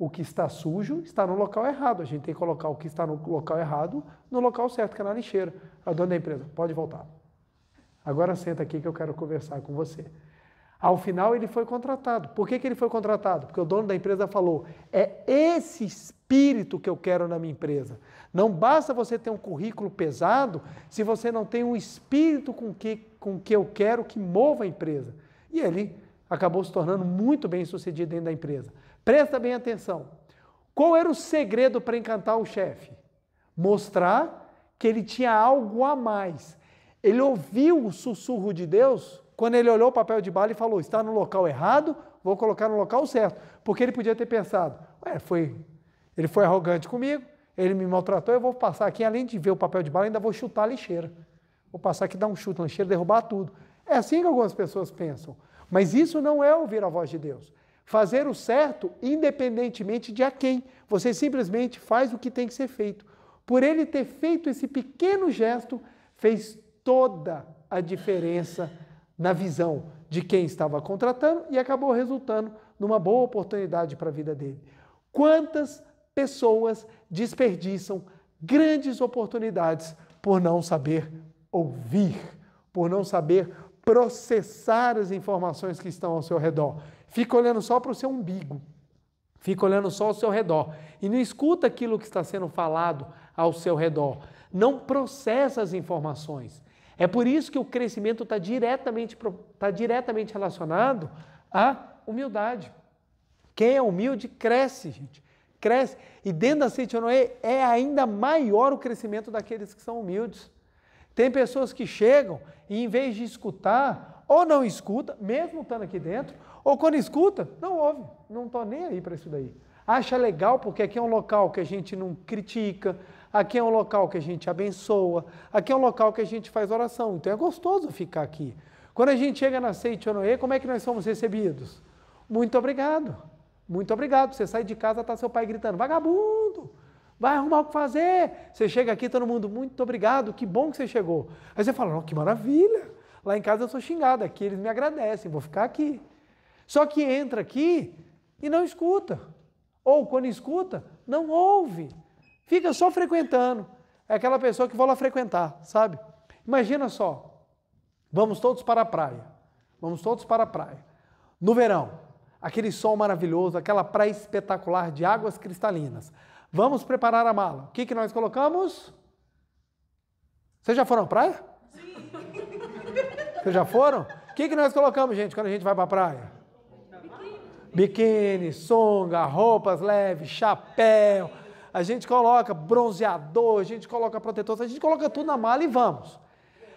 o que está sujo está no local errado. A gente tem que colocar o que está no local errado no local certo, que é na lixeira. A o dono da empresa, pode voltar. Agora senta aqui que eu quero conversar com você. Ao final, ele foi contratado. Por que, que ele foi contratado? Porque o dono da empresa falou: é esse espírito que eu quero na minha empresa. Não basta você ter um currículo pesado se você não tem um espírito com que, com que eu quero que mova a empresa. E ele acabou se tornando muito bem sucedido dentro da empresa. Presta bem atenção. Qual era o segredo para encantar o chefe? Mostrar que ele tinha algo a mais. Ele ouviu o sussurro de Deus quando ele olhou o papel de bala e falou: está no local errado, vou colocar no local certo. Porque ele podia ter pensado: ué, foi, ele foi arrogante comigo, ele me maltratou, eu vou passar aqui, além de ver o papel de bala, ainda vou chutar a lixeira. Vou passar aqui, dar um chute na lixeira, derrubar tudo. É assim que algumas pessoas pensam. Mas isso não é ouvir a voz de Deus fazer o certo independentemente de a quem. Você simplesmente faz o que tem que ser feito. Por ele ter feito esse pequeno gesto, fez toda a diferença na visão de quem estava contratando e acabou resultando numa boa oportunidade para a vida dele. Quantas pessoas desperdiçam grandes oportunidades por não saber ouvir, por não saber processar as informações que estão ao seu redor fica olhando só para o seu umbigo, fica olhando só ao seu redor e não escuta aquilo que está sendo falado ao seu redor, não processa as informações. É por isso que o crescimento está diretamente, tá diretamente relacionado à humildade. Quem é humilde cresce, gente. Cresce. E dentro da Seitianoe é ainda maior o crescimento daqueles que são humildes. Tem pessoas que chegam e, em vez de escutar, ou não escuta, mesmo estando aqui dentro, ou quando escuta, não ouve, não estou nem aí para isso daí. Acha legal porque aqui é um local que a gente não critica, aqui é um local que a gente abençoa, aqui é um local que a gente faz oração. Então é gostoso ficar aqui. Quando a gente chega na Seitonoe, como é que nós somos recebidos? Muito obrigado, muito obrigado. Você sai de casa, está seu pai gritando, vagabundo, vai arrumar o que fazer. Você chega aqui, todo mundo, muito obrigado, que bom que você chegou. Aí você fala, que maravilha, lá em casa eu sou xingado, aqui eles me agradecem, vou ficar aqui. Só que entra aqui e não escuta. Ou quando escuta, não ouve. Fica só frequentando. É aquela pessoa que vou lá frequentar, sabe? Imagina só. Vamos todos para a praia. Vamos todos para a praia. No verão, aquele sol maravilhoso, aquela praia espetacular de águas cristalinas. Vamos preparar a mala. O que, que nós colocamos? Vocês já foram à praia? Sim. Vocês já foram? O que, que nós colocamos, gente, quando a gente vai para a praia? biquíni, sunga, roupas leves, chapéu. A gente coloca bronzeador, a gente coloca protetor, a gente coloca tudo na mala e vamos.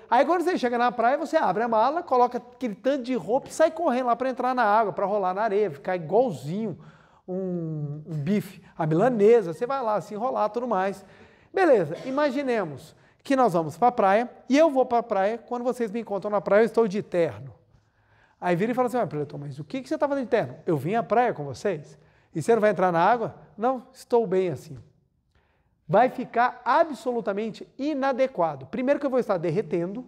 Aí quando você chega na praia, você abre a mala, coloca aquele tanto de roupa e sai correndo lá para entrar na água, para rolar na areia, ficar igualzinho um, um bife, a milanesa, você vai lá se enrolar, tudo mais. Beleza, imaginemos que nós vamos para a praia e eu vou para a praia. Quando vocês me encontram na praia, eu estou de terno. Aí vira e fala assim, ah, Platão, mas o que, que você tá estava de terno? Eu vim à praia com vocês. E você não vai entrar na água? Não, estou bem assim. Vai ficar absolutamente inadequado. Primeiro que eu vou estar derretendo.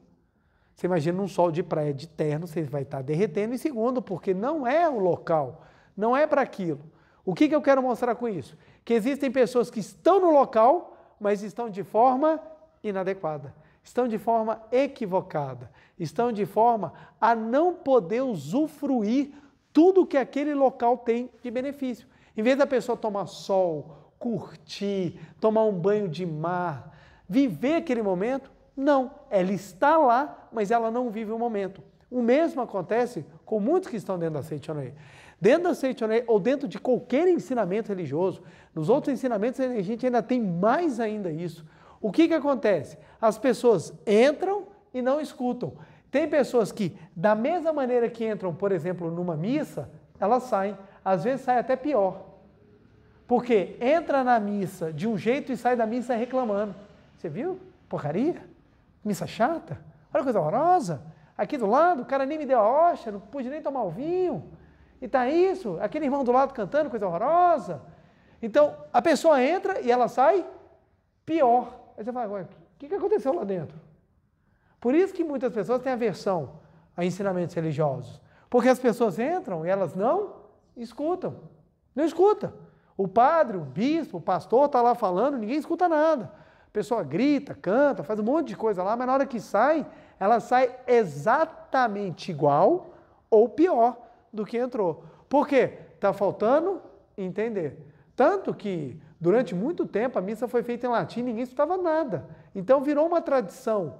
Você imagina um sol de praia de terno, você vai estar derretendo. E segundo, porque não é o local, não é para aquilo. O que, que eu quero mostrar com isso? Que existem pessoas que estão no local, mas estão de forma inadequada estão de forma equivocada, estão de forma a não poder usufruir tudo que aquele local tem de benefício. Em vez da pessoa tomar sol, curtir, tomar um banho de mar, viver aquele momento, não, ela está lá, mas ela não vive o momento. O mesmo acontece com muitos que estão dentro da Seitonei. Dentro da Seitonei ou dentro de qualquer ensinamento religioso, nos outros ensinamentos a gente ainda tem mais ainda isso. O que, que acontece? As pessoas entram e não escutam. Tem pessoas que, da mesma maneira que entram, por exemplo, numa missa, elas saem. Às vezes sai até pior. Porque entra na missa de um jeito e sai da missa reclamando. Você viu? Porcaria? Missa chata? Olha que coisa horrorosa. Aqui do lado, o cara nem me deu a hoxa, não pude nem tomar o vinho. E tá isso, aquele irmão do lado cantando, coisa horrorosa. Então, a pessoa entra e ela sai pior. Aí você fala, o que, que aconteceu lá dentro? Por isso que muitas pessoas têm aversão a ensinamentos religiosos. Porque as pessoas entram e elas não escutam. Não escuta. O padre, o bispo, o pastor está lá falando, ninguém escuta nada. A pessoa grita, canta, faz um monte de coisa lá, mas na hora que sai, ela sai exatamente igual ou pior do que entrou. Por quê? Está faltando entender. Tanto que Durante muito tempo a missa foi feita em latim, ninguém escutava nada. Então virou uma tradição,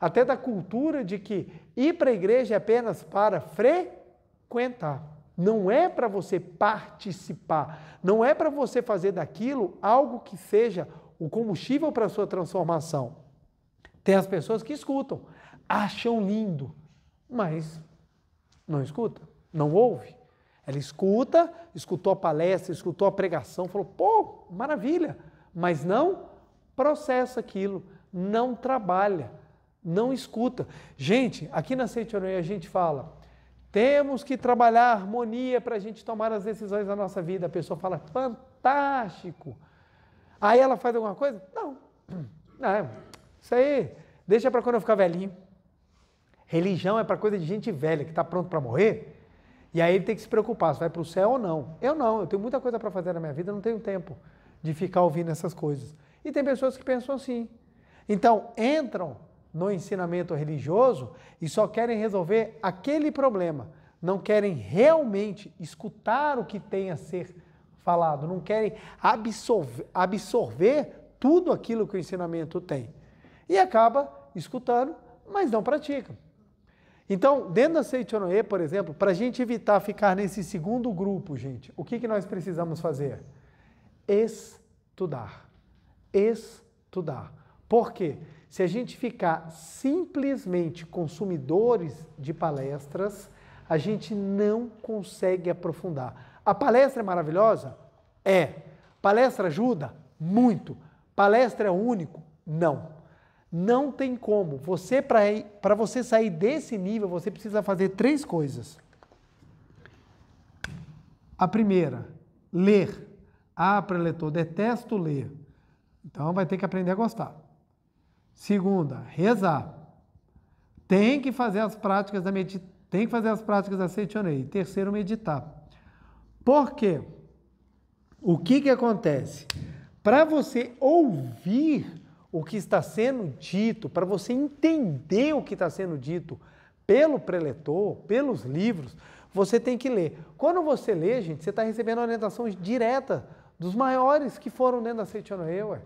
até da cultura de que ir para a igreja é apenas para frequentar. Não é para você participar, não é para você fazer daquilo algo que seja o combustível para a sua transformação. Tem as pessoas que escutam, acham lindo, mas não escuta, não ouve. Ela escuta, escutou a palestra, escutou a pregação, falou: pô, maravilha, mas não processa aquilo, não trabalha, não escuta. Gente, aqui na Seitoria a gente fala. Temos que trabalhar a harmonia para a gente tomar as decisões da nossa vida. A pessoa fala, fantástico. Aí ela faz alguma coisa? Não. não é, isso aí, deixa para quando eu ficar velhinho. Religião é para coisa de gente velha que está pronto para morrer. E aí ele tem que se preocupar se vai para o céu ou não. Eu não, eu tenho muita coisa para fazer na minha vida, não tenho tempo de ficar ouvindo essas coisas. E tem pessoas que pensam assim. Então, entram no ensinamento religioso e só querem resolver aquele problema. Não querem realmente escutar o que tem a ser falado, não querem absorver, absorver tudo aquilo que o ensinamento tem. E acaba escutando, mas não pratica. Então, dentro da Seichonoe, por exemplo, para a gente evitar ficar nesse segundo grupo, gente, o que, que nós precisamos fazer? Estudar. Estudar. Por quê? Se a gente ficar simplesmente consumidores de palestras, a gente não consegue aprofundar. A palestra é maravilhosa? É. Palestra ajuda? Muito. Palestra é único? Não. Não tem como. Você para você sair desse nível, você precisa fazer três coisas. A primeira, ler. Ah, preletor, detesto ler. Então vai ter que aprender a gostar. Segunda, rezar. Tem que fazer as práticas da meditação, tem que fazer as práticas da Seitonei. Terceiro, meditar. Por quê? O que que acontece? Para você ouvir o que está sendo dito, para você entender o que está sendo dito pelo preletor, pelos livros, você tem que ler. Quando você lê, gente, você está recebendo orientação direta dos maiores que foram dentro da Seitianoe, ué.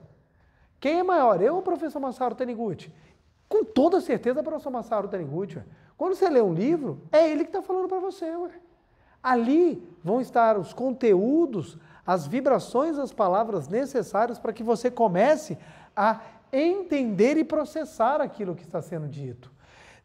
Quem é maior, eu ou o professor Masaru Taniguchi? Com toda certeza, o professor Masaru Taniguchi. Ué. Quando você lê um livro, é ele que está falando para você. Ué. Ali vão estar os conteúdos, as vibrações, as palavras necessárias para que você comece a entender e processar aquilo que está sendo dito.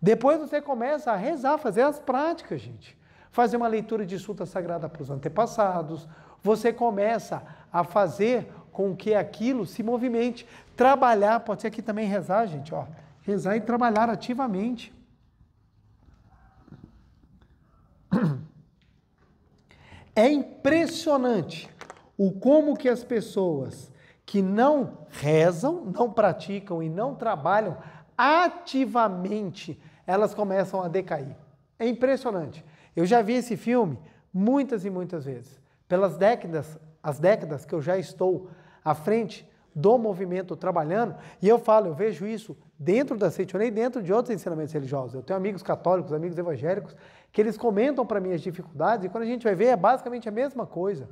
Depois você começa a rezar, fazer as práticas, gente. Fazer uma leitura de Suta Sagrada para os antepassados. Você começa a fazer com que aquilo se movimente. Trabalhar, pode ser aqui também rezar, gente, ó. Rezar e trabalhar ativamente. É impressionante o como que as pessoas que não rezam, não praticam e não trabalham ativamente, elas começam a decair. É impressionante. Eu já vi esse filme muitas e muitas vezes. Pelas décadas, as décadas que eu já estou à frente do movimento trabalhando, e eu falo, eu vejo isso dentro da Seitonei, dentro de outros ensinamentos religiosos. Eu tenho amigos católicos, amigos evangélicos, que eles comentam para mim as dificuldades, e quando a gente vai ver, é basicamente a mesma coisa.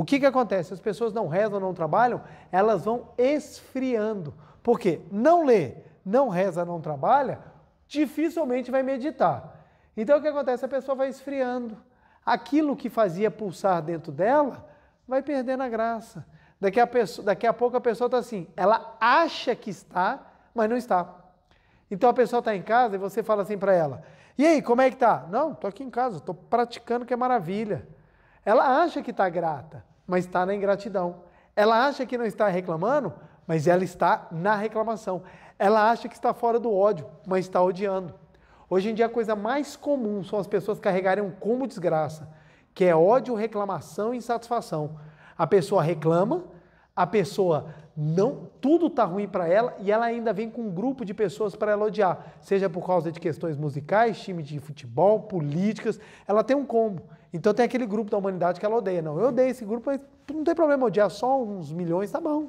O que, que acontece? As pessoas não rezam, não trabalham, elas vão esfriando. Por quê? Não lê, não reza, não trabalha, dificilmente vai meditar. Então o que acontece? A pessoa vai esfriando. Aquilo que fazia pulsar dentro dela vai perdendo a graça. Daqui a, pessoa, daqui a pouco a pessoa está assim, ela acha que está, mas não está. Então a pessoa está em casa e você fala assim para ela: E aí, como é que tá? Não, estou aqui em casa, estou praticando que é maravilha. Ela acha que está grata, mas está na ingratidão. Ela acha que não está reclamando, mas ela está na reclamação. Ela acha que está fora do ódio, mas está odiando. Hoje em dia a coisa mais comum são as pessoas carregarem um combo desgraça, que é ódio, reclamação e insatisfação. A pessoa reclama, a pessoa não tudo tá ruim para ela e ela ainda vem com um grupo de pessoas para ela odiar, seja por causa de questões musicais, time de futebol, políticas, ela tem um combo. Então tem aquele grupo da humanidade que ela odeia. Não, eu odeio esse grupo, mas não tem problema odiar só uns milhões, tá bom.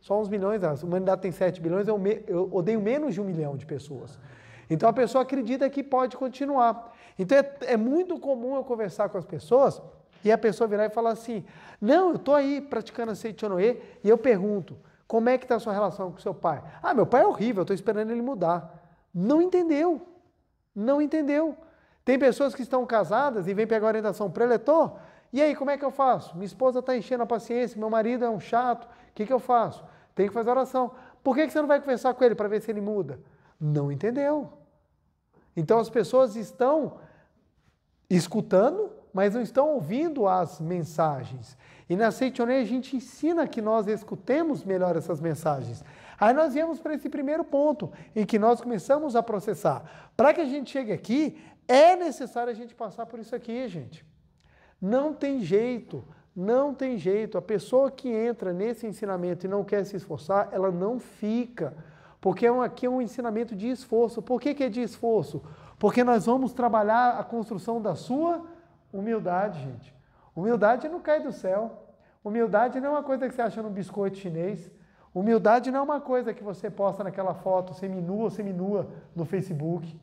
Só uns milhões, a humanidade tem 7 bilhões, eu, eu odeio menos de um milhão de pessoas. Então a pessoa acredita que pode continuar. Então é, é muito comum eu conversar com as pessoas e a pessoa virar e falar assim: Não, eu estou aí praticando a Seichonoe e eu pergunto: Como é que está a sua relação com seu pai? Ah, meu pai é horrível, eu estou esperando ele mudar. Não entendeu. Não entendeu. Tem pessoas que estão casadas e vêm pegar orientação preletor. É, e aí, como é que eu faço? Minha esposa está enchendo a paciência, meu marido é um chato, o que, que eu faço? Tem que fazer oração. Por que, que você não vai conversar com ele para ver se ele muda? Não entendeu. Então as pessoas estão escutando, mas não estão ouvindo as mensagens. E na Seitonei a gente ensina que nós escutemos melhor essas mensagens. Aí nós viemos para esse primeiro ponto em que nós começamos a processar. Para que a gente chegue aqui, é necessário a gente passar por isso aqui, gente. Não tem jeito, não tem jeito. A pessoa que entra nesse ensinamento e não quer se esforçar, ela não fica. Porque é aqui é um ensinamento de esforço. Por que, que é de esforço? Porque nós vamos trabalhar a construção da sua Humildade, gente. Humildade não cai do céu. Humildade não é uma coisa que você acha num biscoito chinês. Humildade não é uma coisa que você posta naquela foto seminua ou seminua no Facebook.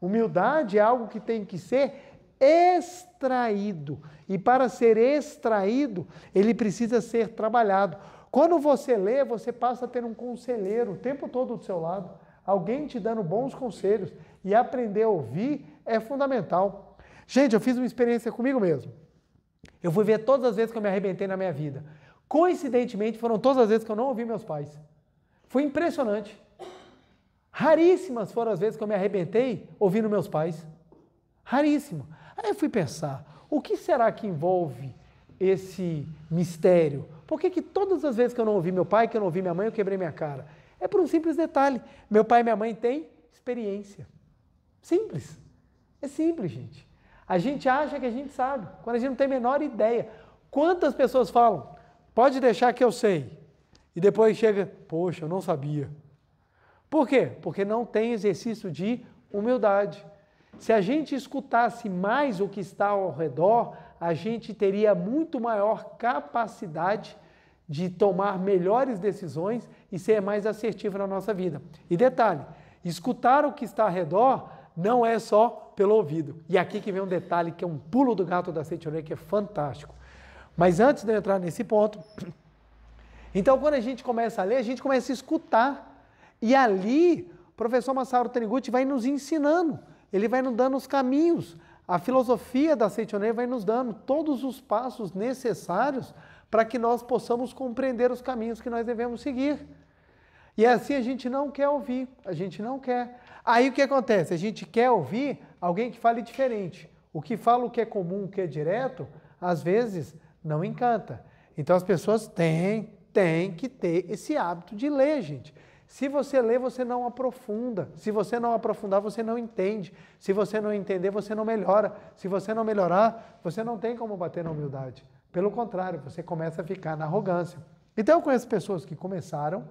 Humildade é algo que tem que ser extraído. E para ser extraído, ele precisa ser trabalhado. Quando você lê, você passa a ter um conselheiro o tempo todo do seu lado, alguém te dando bons conselhos. E aprender a ouvir é fundamental. Gente, eu fiz uma experiência comigo mesmo. Eu fui ver todas as vezes que eu me arrebentei na minha vida. Coincidentemente, foram todas as vezes que eu não ouvi meus pais. Foi impressionante. Raríssimas foram as vezes que eu me arrebentei ouvindo meus pais. Raríssimo. Aí eu fui pensar, o que será que envolve esse mistério? Por que, que todas as vezes que eu não ouvi meu pai, que eu não ouvi minha mãe, eu quebrei minha cara? É por um simples detalhe. Meu pai e minha mãe têm experiência. Simples. É simples, gente. A gente acha que a gente sabe, quando a gente não tem a menor ideia. Quantas pessoas falam, pode deixar que eu sei. E depois chega, poxa, eu não sabia. Por quê? Porque não tem exercício de humildade. Se a gente escutasse mais o que está ao redor, a gente teria muito maior capacidade de tomar melhores decisões e ser mais assertivo na nossa vida. E detalhe, escutar o que está ao redor não é só pelo ouvido. E aqui que vem um detalhe que é um pulo do gato da Seitonei que é fantástico. Mas antes de eu entrar nesse ponto, então quando a gente começa a ler, a gente começa a escutar. E ali, o professor Massaro Taniguchi vai nos ensinando, ele vai nos dando os caminhos. A filosofia da Seitonei vai nos dando todos os passos necessários para que nós possamos compreender os caminhos que nós devemos seguir. E assim a gente não quer ouvir, a gente não quer. Aí o que acontece? A gente quer ouvir alguém que fale diferente. O que fala o que é comum, o que é direto, às vezes não encanta. Então as pessoas têm, têm que ter esse hábito de ler, gente. Se você lê, você não aprofunda. Se você não aprofundar, você não entende. Se você não entender, você não melhora. Se você não melhorar, você não tem como bater na humildade. Pelo contrário, você começa a ficar na arrogância. Então eu conheço pessoas que começaram,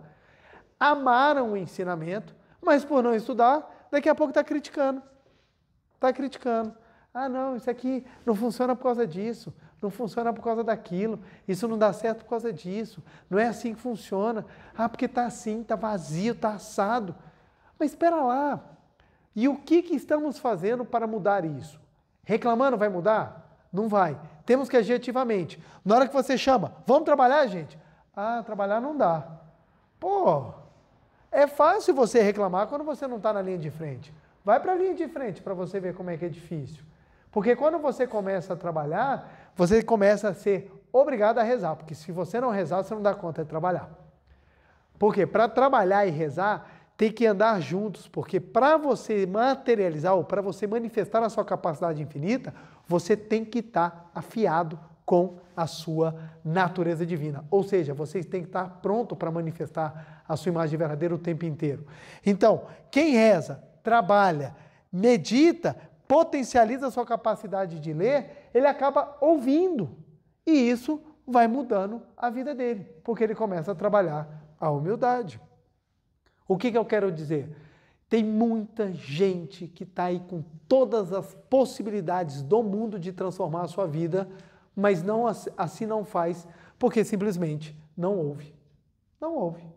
amaram o ensinamento, mas por não estudar, daqui a pouco está criticando. Está criticando. Ah, não, isso aqui não funciona por causa disso, não funciona por causa daquilo, isso não dá certo por causa disso, não é assim que funciona. Ah, porque está assim, está vazio, está assado. Mas espera lá, e o que, que estamos fazendo para mudar isso? Reclamando vai mudar? Não vai. Temos que agir ativamente. Na hora que você chama, vamos trabalhar, gente? Ah, trabalhar não dá. Pô, é fácil você reclamar quando você não está na linha de frente. Vai para a linha de frente para você ver como é que é difícil. Porque quando você começa a trabalhar, você começa a ser obrigado a rezar. Porque se você não rezar, você não dá conta de trabalhar. Porque para trabalhar e rezar, tem que andar juntos. Porque para você materializar ou para você manifestar a sua capacidade infinita, você tem que estar tá afiado com a sua natureza divina. Ou seja, vocês têm que estar pronto para manifestar a sua imagem verdadeira o tempo inteiro. Então, quem reza, trabalha, medita, potencializa a sua capacidade de ler, ele acaba ouvindo. E isso vai mudando a vida dele, porque ele começa a trabalhar a humildade. O que, que eu quero dizer? Tem muita gente que está aí com todas as possibilidades do mundo de transformar a sua vida mas não assim não faz, porque simplesmente não ouve. Não ouve.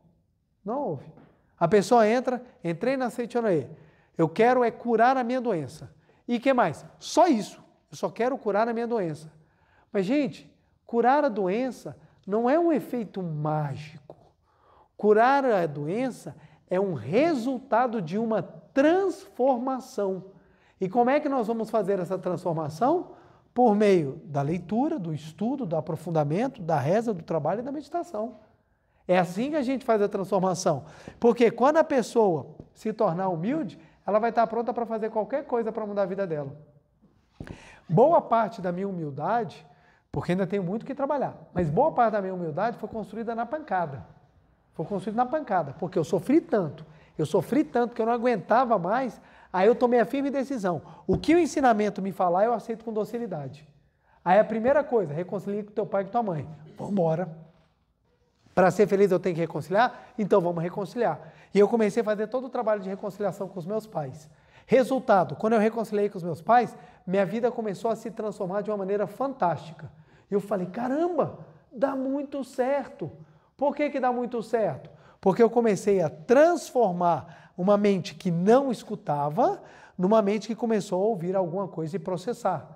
Não ouve. A pessoa entra, entrei na Seitianoê. Eu quero é curar a minha doença. E que mais? Só isso. Eu só quero curar a minha doença. Mas gente, curar a doença não é um efeito mágico. Curar a doença é um resultado de uma transformação. E como é que nós vamos fazer essa transformação? por meio da leitura, do estudo, do aprofundamento, da reza, do trabalho e da meditação. É assim que a gente faz a transformação. Porque quando a pessoa se tornar humilde, ela vai estar pronta para fazer qualquer coisa para mudar a vida dela. Boa parte da minha humildade, porque ainda tenho muito que trabalhar, mas boa parte da minha humildade foi construída na pancada. Foi construída na pancada, porque eu sofri tanto, eu sofri tanto que eu não aguentava mais, aí eu tomei a firme decisão. O que o ensinamento me falar, eu aceito com docilidade. Aí a primeira coisa, reconcilia com teu pai e com tua mãe. Vamos embora. Para ser feliz eu tenho que reconciliar? Então vamos reconciliar. E eu comecei a fazer todo o trabalho de reconciliação com os meus pais. Resultado, quando eu reconciliei com os meus pais, minha vida começou a se transformar de uma maneira fantástica. Eu falei, caramba, dá muito certo. Por que, que dá muito certo? Porque eu comecei a transformar uma mente que não escutava numa mente que começou a ouvir alguma coisa e processar.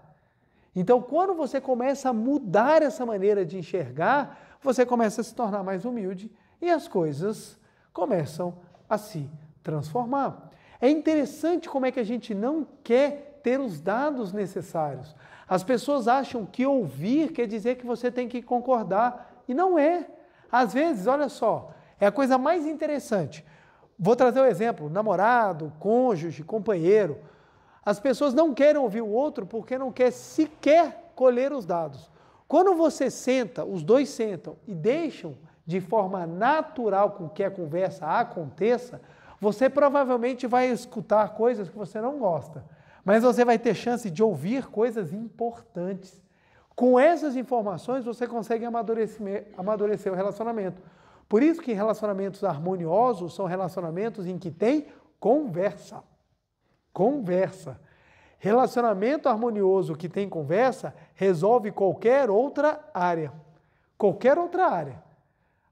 Então, quando você começa a mudar essa maneira de enxergar, você começa a se tornar mais humilde e as coisas começam a se transformar. É interessante como é que a gente não quer ter os dados necessários. As pessoas acham que ouvir quer dizer que você tem que concordar, e não é. Às vezes, olha só, é a coisa mais interessante. Vou trazer o um exemplo: namorado, cônjuge, companheiro. As pessoas não querem ouvir o outro porque não quer sequer colher os dados. Quando você senta, os dois sentam e deixam de forma natural com que a conversa aconteça, você provavelmente vai escutar coisas que você não gosta, mas você vai ter chance de ouvir coisas importantes. Com essas informações, você consegue amadurecer, amadurecer o relacionamento. Por isso que relacionamentos harmoniosos são relacionamentos em que tem conversa. Conversa. Relacionamento harmonioso que tem conversa resolve qualquer outra área. Qualquer outra área.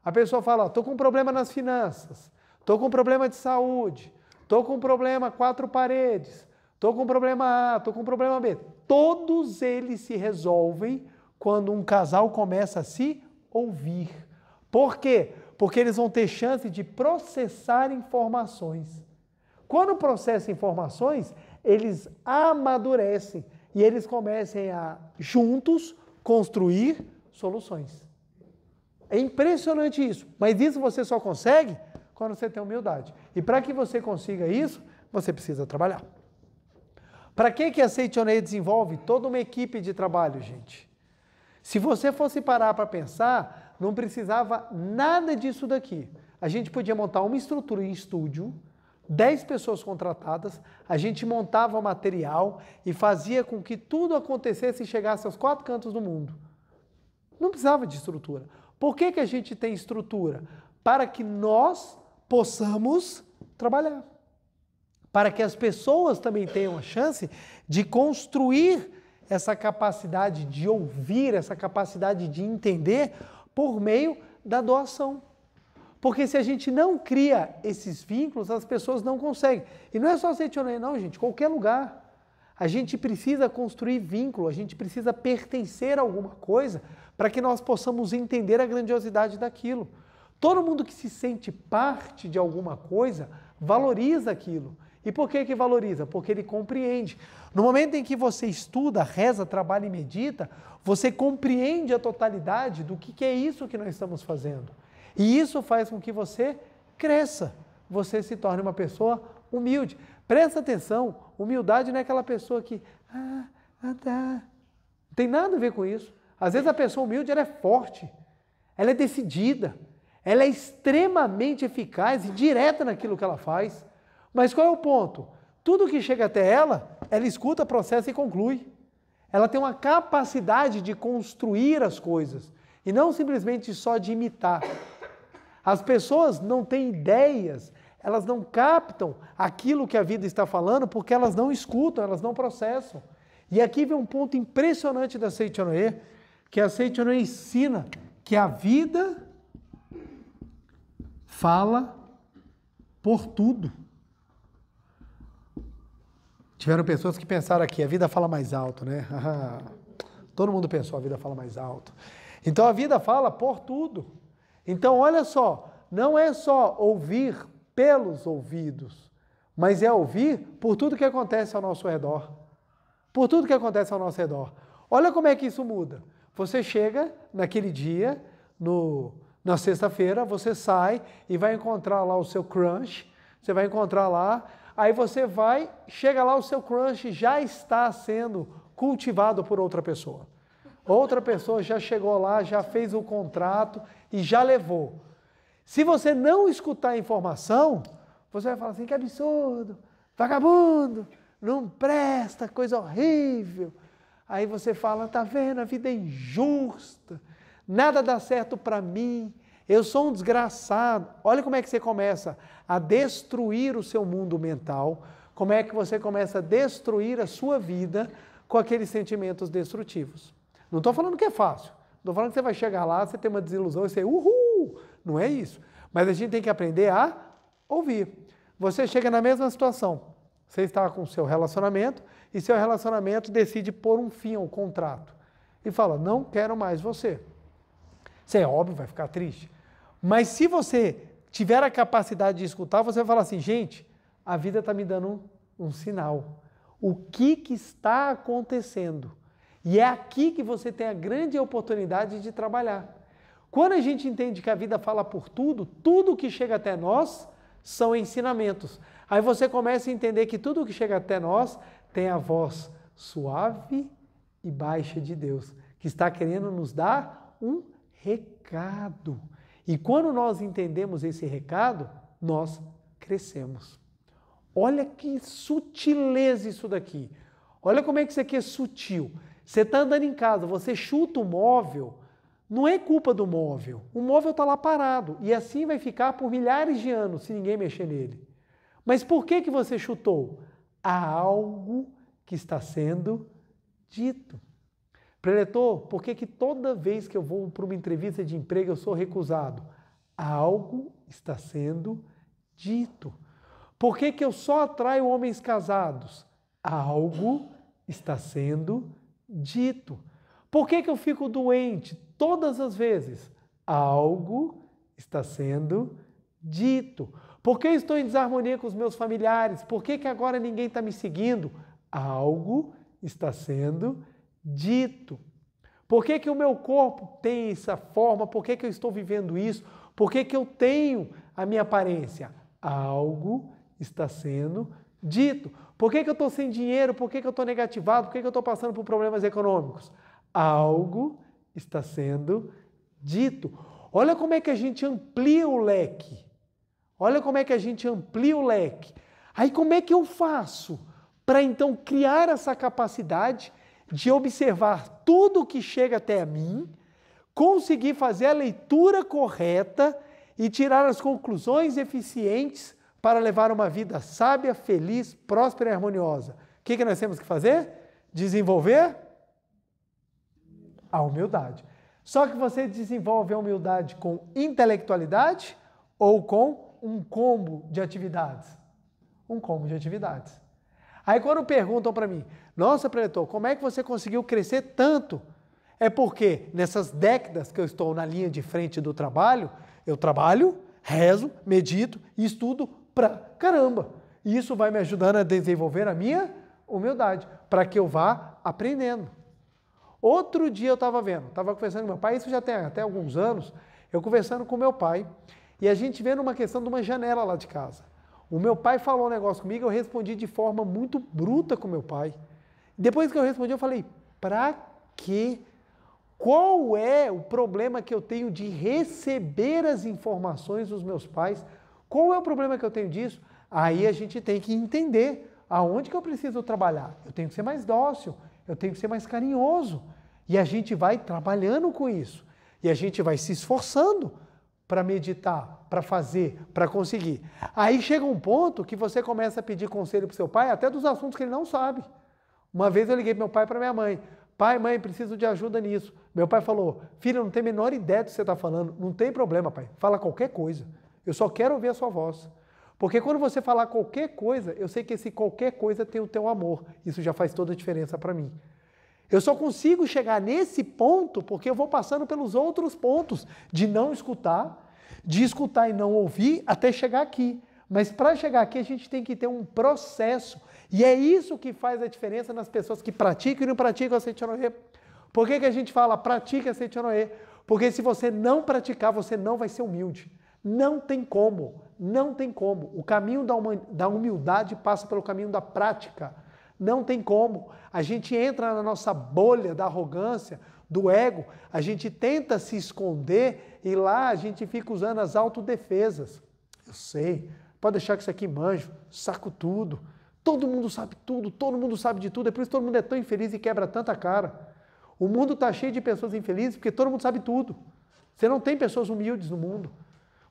A pessoa fala: estou com um problema nas finanças, estou com um problema de saúde, estou com um problema quatro paredes, estou com um problema A, estou com um problema B. Todos eles se resolvem quando um casal começa a se ouvir. Por quê? Porque eles vão ter chance de processar informações. Quando processam informações, eles amadurecem e eles começam a, juntos, construir soluções. É impressionante isso, mas isso você só consegue quando você tem humildade. E para que você consiga isso, você precisa trabalhar. Para que, que a Seitonei desenvolve toda uma equipe de trabalho, gente? Se você fosse parar para pensar, não precisava nada disso daqui. A gente podia montar uma estrutura em estúdio, 10 pessoas contratadas, a gente montava material e fazia com que tudo acontecesse e chegasse aos quatro cantos do mundo. Não precisava de estrutura. Por que, que a gente tem estrutura? Para que nós possamos trabalhar. Para que as pessoas também tenham a chance de construir essa capacidade de ouvir, essa capacidade de entender, por meio da doação. Porque se a gente não cria esses vínculos, as pessoas não conseguem. E não é só Setionei, não, gente, qualquer lugar. A gente precisa construir vínculo, a gente precisa pertencer a alguma coisa para que nós possamos entender a grandiosidade daquilo. Todo mundo que se sente parte de alguma coisa valoriza aquilo. E por que que valoriza? Porque ele compreende. No momento em que você estuda, reza, trabalha e medita, você compreende a totalidade do que, que é isso que nós estamos fazendo. E isso faz com que você cresça, você se torne uma pessoa humilde. Presta atenção, humildade não é aquela pessoa que. Ah, ah, tá. Não tem nada a ver com isso. Às vezes a pessoa humilde ela é forte, ela é decidida, ela é extremamente eficaz e direta naquilo que ela faz. Mas qual é o ponto? Tudo que chega até ela, ela escuta, processa e conclui. Ela tem uma capacidade de construir as coisas e não simplesmente só de imitar. As pessoas não têm ideias, elas não captam aquilo que a vida está falando porque elas não escutam, elas não processam. E aqui vem um ponto impressionante da Seichonoe, que a Seichonoe ensina que a vida fala por tudo. Tiveram pessoas que pensaram aqui, a vida fala mais alto, né? Ah, todo mundo pensou, a vida fala mais alto. Então a vida fala por tudo. Então olha só, não é só ouvir pelos ouvidos, mas é ouvir por tudo que acontece ao nosso redor. Por tudo que acontece ao nosso redor. Olha como é que isso muda. Você chega naquele dia, no, na sexta-feira, você sai e vai encontrar lá o seu crunch, você vai encontrar lá Aí você vai, chega lá, o seu crush já está sendo cultivado por outra pessoa. Outra pessoa já chegou lá, já fez o contrato e já levou. Se você não escutar a informação, você vai falar assim: que absurdo, vagabundo, não presta, coisa horrível. Aí você fala: tá vendo, a vida é injusta, nada dá certo para mim, eu sou um desgraçado. Olha como é que você começa a destruir o seu mundo mental, como é que você começa a destruir a sua vida com aqueles sentimentos destrutivos. Não estou falando que é fácil. Não estou falando que você vai chegar lá, você tem uma desilusão e você, uhul! Não é isso. Mas a gente tem que aprender a ouvir. Você chega na mesma situação. Você está com o seu relacionamento e seu relacionamento decide pôr um fim ao contrato e fala: Não quero mais você. Você é óbvio, vai ficar triste. Mas se você tiver a capacidade de escutar, você vai falar assim, gente, a vida está me dando um, um sinal. O que, que está acontecendo? E é aqui que você tem a grande oportunidade de trabalhar. Quando a gente entende que a vida fala por tudo, tudo que chega até nós são ensinamentos. Aí você começa a entender que tudo que chega até nós tem a voz suave e baixa de Deus, que está querendo nos dar um recado. E quando nós entendemos esse recado, nós crescemos. Olha que sutileza isso daqui. Olha como é que isso aqui é sutil. Você está andando em casa, você chuta o móvel, não é culpa do móvel. O móvel está lá parado e assim vai ficar por milhares de anos se ninguém mexer nele. Mas por que, que você chutou? Há algo que está sendo dito. Preletor, por que, que toda vez que eu vou para uma entrevista de emprego eu sou recusado? Algo está sendo dito. Por que, que eu só atraio homens casados? Algo está sendo dito. Por que, que eu fico doente todas as vezes? Algo está sendo dito. Por que eu estou em desarmonia com os meus familiares? Por que, que agora ninguém está me seguindo? Algo está sendo dito dito. Por que, que o meu corpo tem essa forma? Por que, que eu estou vivendo isso? Por que, que eu tenho a minha aparência? Algo está sendo dito. Por que, que eu estou sem dinheiro? Por que, que eu estou negativado? Por que, que eu estou passando por problemas econômicos? Algo está sendo dito. Olha como é que a gente amplia o leque. Olha como é que a gente amplia o leque. Aí como é que eu faço para então criar essa capacidade? de observar tudo o que chega até mim, conseguir fazer a leitura correta e tirar as conclusões eficientes para levar uma vida sábia, feliz, próspera e harmoniosa. O que, que nós temos que fazer? Desenvolver a humildade. Só que você desenvolve a humildade com intelectualidade ou com um combo de atividades? Um combo de atividades. Aí quando perguntam para mim, nossa, preletor, como é que você conseguiu crescer tanto? É porque nessas décadas que eu estou na linha de frente do trabalho, eu trabalho, rezo, medito e estudo pra caramba. E isso vai me ajudando a desenvolver a minha humildade, para que eu vá aprendendo. Outro dia eu estava vendo, estava conversando com meu pai, isso já tem até alguns anos, eu conversando com meu pai, e a gente vendo uma questão de uma janela lá de casa. O meu pai falou um negócio comigo, eu respondi de forma muito bruta com meu pai. Depois que eu respondi, eu falei: para quê? Qual é o problema que eu tenho de receber as informações dos meus pais? Qual é o problema que eu tenho disso? Aí a gente tem que entender aonde que eu preciso trabalhar. Eu tenho que ser mais dócil, eu tenho que ser mais carinhoso. E a gente vai trabalhando com isso. E a gente vai se esforçando para meditar, para fazer, para conseguir. Aí chega um ponto que você começa a pedir conselho para seu pai até dos assuntos que ele não sabe. Uma vez eu liguei meu pai para minha mãe. Pai, mãe, preciso de ajuda nisso. Meu pai falou: Filho, não tem a menor ideia do que você está falando. Não tem problema, pai. Fala qualquer coisa. Eu só quero ouvir a sua voz. Porque quando você falar qualquer coisa, eu sei que esse qualquer coisa tem o teu amor. Isso já faz toda a diferença para mim. Eu só consigo chegar nesse ponto porque eu vou passando pelos outros pontos de não escutar, de escutar e não ouvir até chegar aqui. Mas para chegar aqui, a gente tem que ter um processo. E é isso que faz a diferença nas pessoas que praticam e não praticam a Seichonohe. Por que, que a gente fala pratica a Seichonohe? Porque se você não praticar, você não vai ser humilde. Não tem como. Não tem como. O caminho da humildade passa pelo caminho da prática. Não tem como. A gente entra na nossa bolha da arrogância, do ego, a gente tenta se esconder e lá a gente fica usando as autodefesas. Eu sei, Pode deixar que isso aqui manjo, saco tudo. Todo mundo sabe tudo, todo mundo sabe de tudo. É por isso que todo mundo é tão infeliz e quebra tanta cara. O mundo está cheio de pessoas infelizes porque todo mundo sabe tudo. Você não tem pessoas humildes no mundo.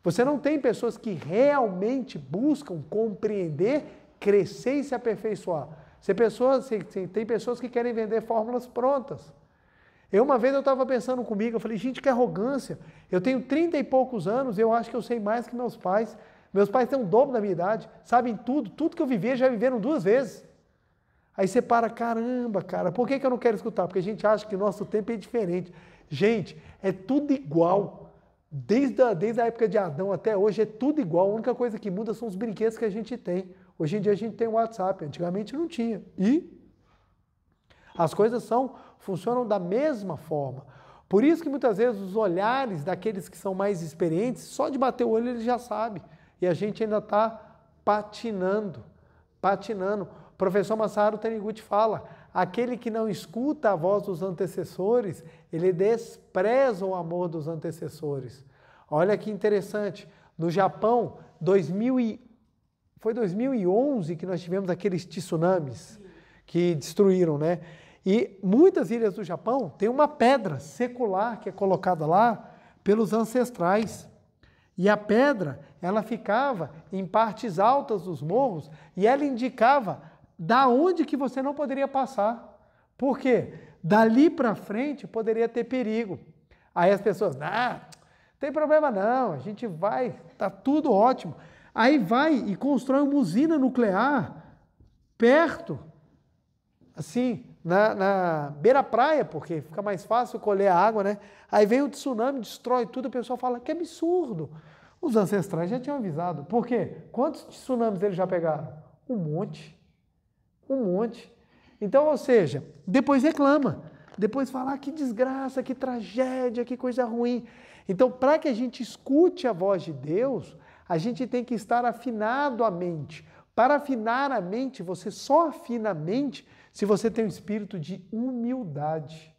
Você não tem pessoas que realmente buscam compreender, crescer e se aperfeiçoar. Você, pessoas, você tem pessoas que querem vender fórmulas prontas. Eu uma vez eu estava pensando comigo, eu falei, gente, que arrogância. Eu tenho trinta e poucos anos, eu acho que eu sei mais que meus pais. Meus pais têm o um dobro da minha idade, sabem tudo, tudo que eu vivi, já viveram duas vezes. Aí você para, caramba, cara, por que, que eu não quero escutar? Porque a gente acha que nosso tempo é diferente. Gente, é tudo igual. Desde a, desde a época de Adão até hoje é tudo igual. A única coisa que muda são os brinquedos que a gente tem. Hoje em dia a gente tem o WhatsApp, antigamente não tinha. E as coisas são funcionam da mesma forma. Por isso que muitas vezes os olhares daqueles que são mais experientes, só de bater o olho ele já sabe. E a gente ainda está patinando, patinando. O professor Masaru Taniguchi fala, aquele que não escuta a voz dos antecessores, ele despreza o amor dos antecessores. Olha que interessante, no Japão, 2000 e... foi 2011 que nós tivemos aqueles tsunamis que destruíram, né? E muitas ilhas do Japão têm uma pedra secular que é colocada lá pelos ancestrais. E a pedra, ela ficava em partes altas dos morros e ela indicava da onde que você não poderia passar. Por quê? Dali para frente poderia ter perigo. Aí as pessoas, ah, tem problema não, a gente vai, tá tudo ótimo. Aí vai e constrói uma usina nuclear perto, assim, na, na beira-praia, porque fica mais fácil colher a água, né? Aí vem o tsunami, destrói tudo, o pessoal fala que absurdo. Os ancestrais já tinham avisado. Por quê? Quantos tsunamis eles já pegaram? Um monte. Um monte. Então, ou seja, depois reclama. Depois fala ah, que desgraça, que tragédia, que coisa ruim. Então, para que a gente escute a voz de Deus, a gente tem que estar afinado a mente. Para afinar a mente, você só afina a mente se você tem um espírito de humildade,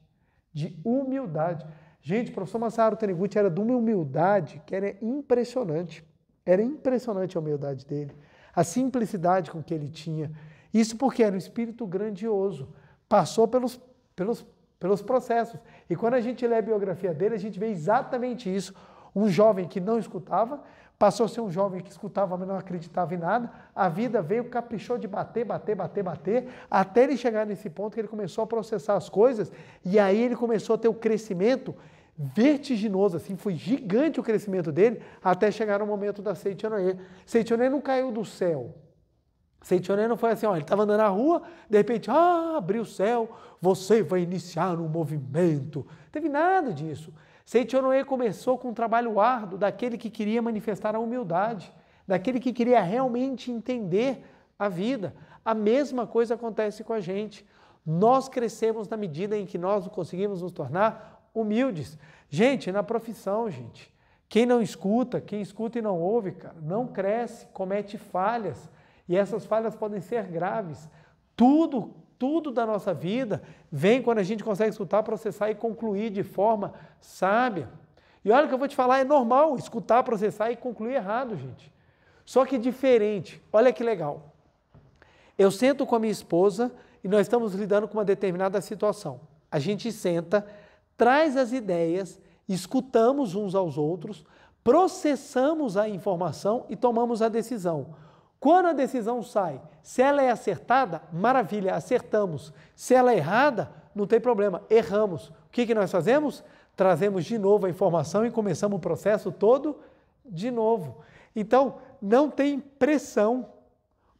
de humildade. Gente, o professor Massaro Taniguchi era de uma humildade que era impressionante. Era impressionante a humildade dele, a simplicidade com que ele tinha. Isso porque era um espírito grandioso, passou pelos, pelos, pelos processos. E quando a gente lê a biografia dele, a gente vê exatamente isso. Um jovem que não escutava, Passou a ser um jovem que escutava, mas não acreditava em nada. A vida veio, caprichou de bater, bater, bater, bater, até ele chegar nesse ponto que ele começou a processar as coisas. E aí ele começou a ter o um crescimento vertiginoso, assim, foi gigante o crescimento dele, até chegar no momento da Seitonê. Seitonê não caiu do céu. Seitonê não foi assim, ó, ele estava andando na rua, de repente, ah, abriu o céu, você vai iniciar um movimento. Não teve nada disso. Seichonoe começou com um trabalho árduo daquele que queria manifestar a humildade, daquele que queria realmente entender a vida. A mesma coisa acontece com a gente. Nós crescemos na medida em que nós conseguimos nos tornar humildes. Gente, na profissão, gente. Quem não escuta, quem escuta e não ouve, cara, não cresce, comete falhas. E essas falhas podem ser graves. Tudo tudo da nossa vida vem quando a gente consegue escutar, processar e concluir de forma sábia. E olha o que eu vou te falar, é normal escutar, processar e concluir errado, gente. Só que diferente. Olha que legal. Eu sento com a minha esposa e nós estamos lidando com uma determinada situação. A gente senta, traz as ideias, escutamos uns aos outros, processamos a informação e tomamos a decisão. Quando a decisão sai, se ela é acertada, maravilha, acertamos. Se ela é errada, não tem problema, erramos. O que, que nós fazemos? Trazemos de novo a informação e começamos o processo todo de novo. Então, não tem pressão.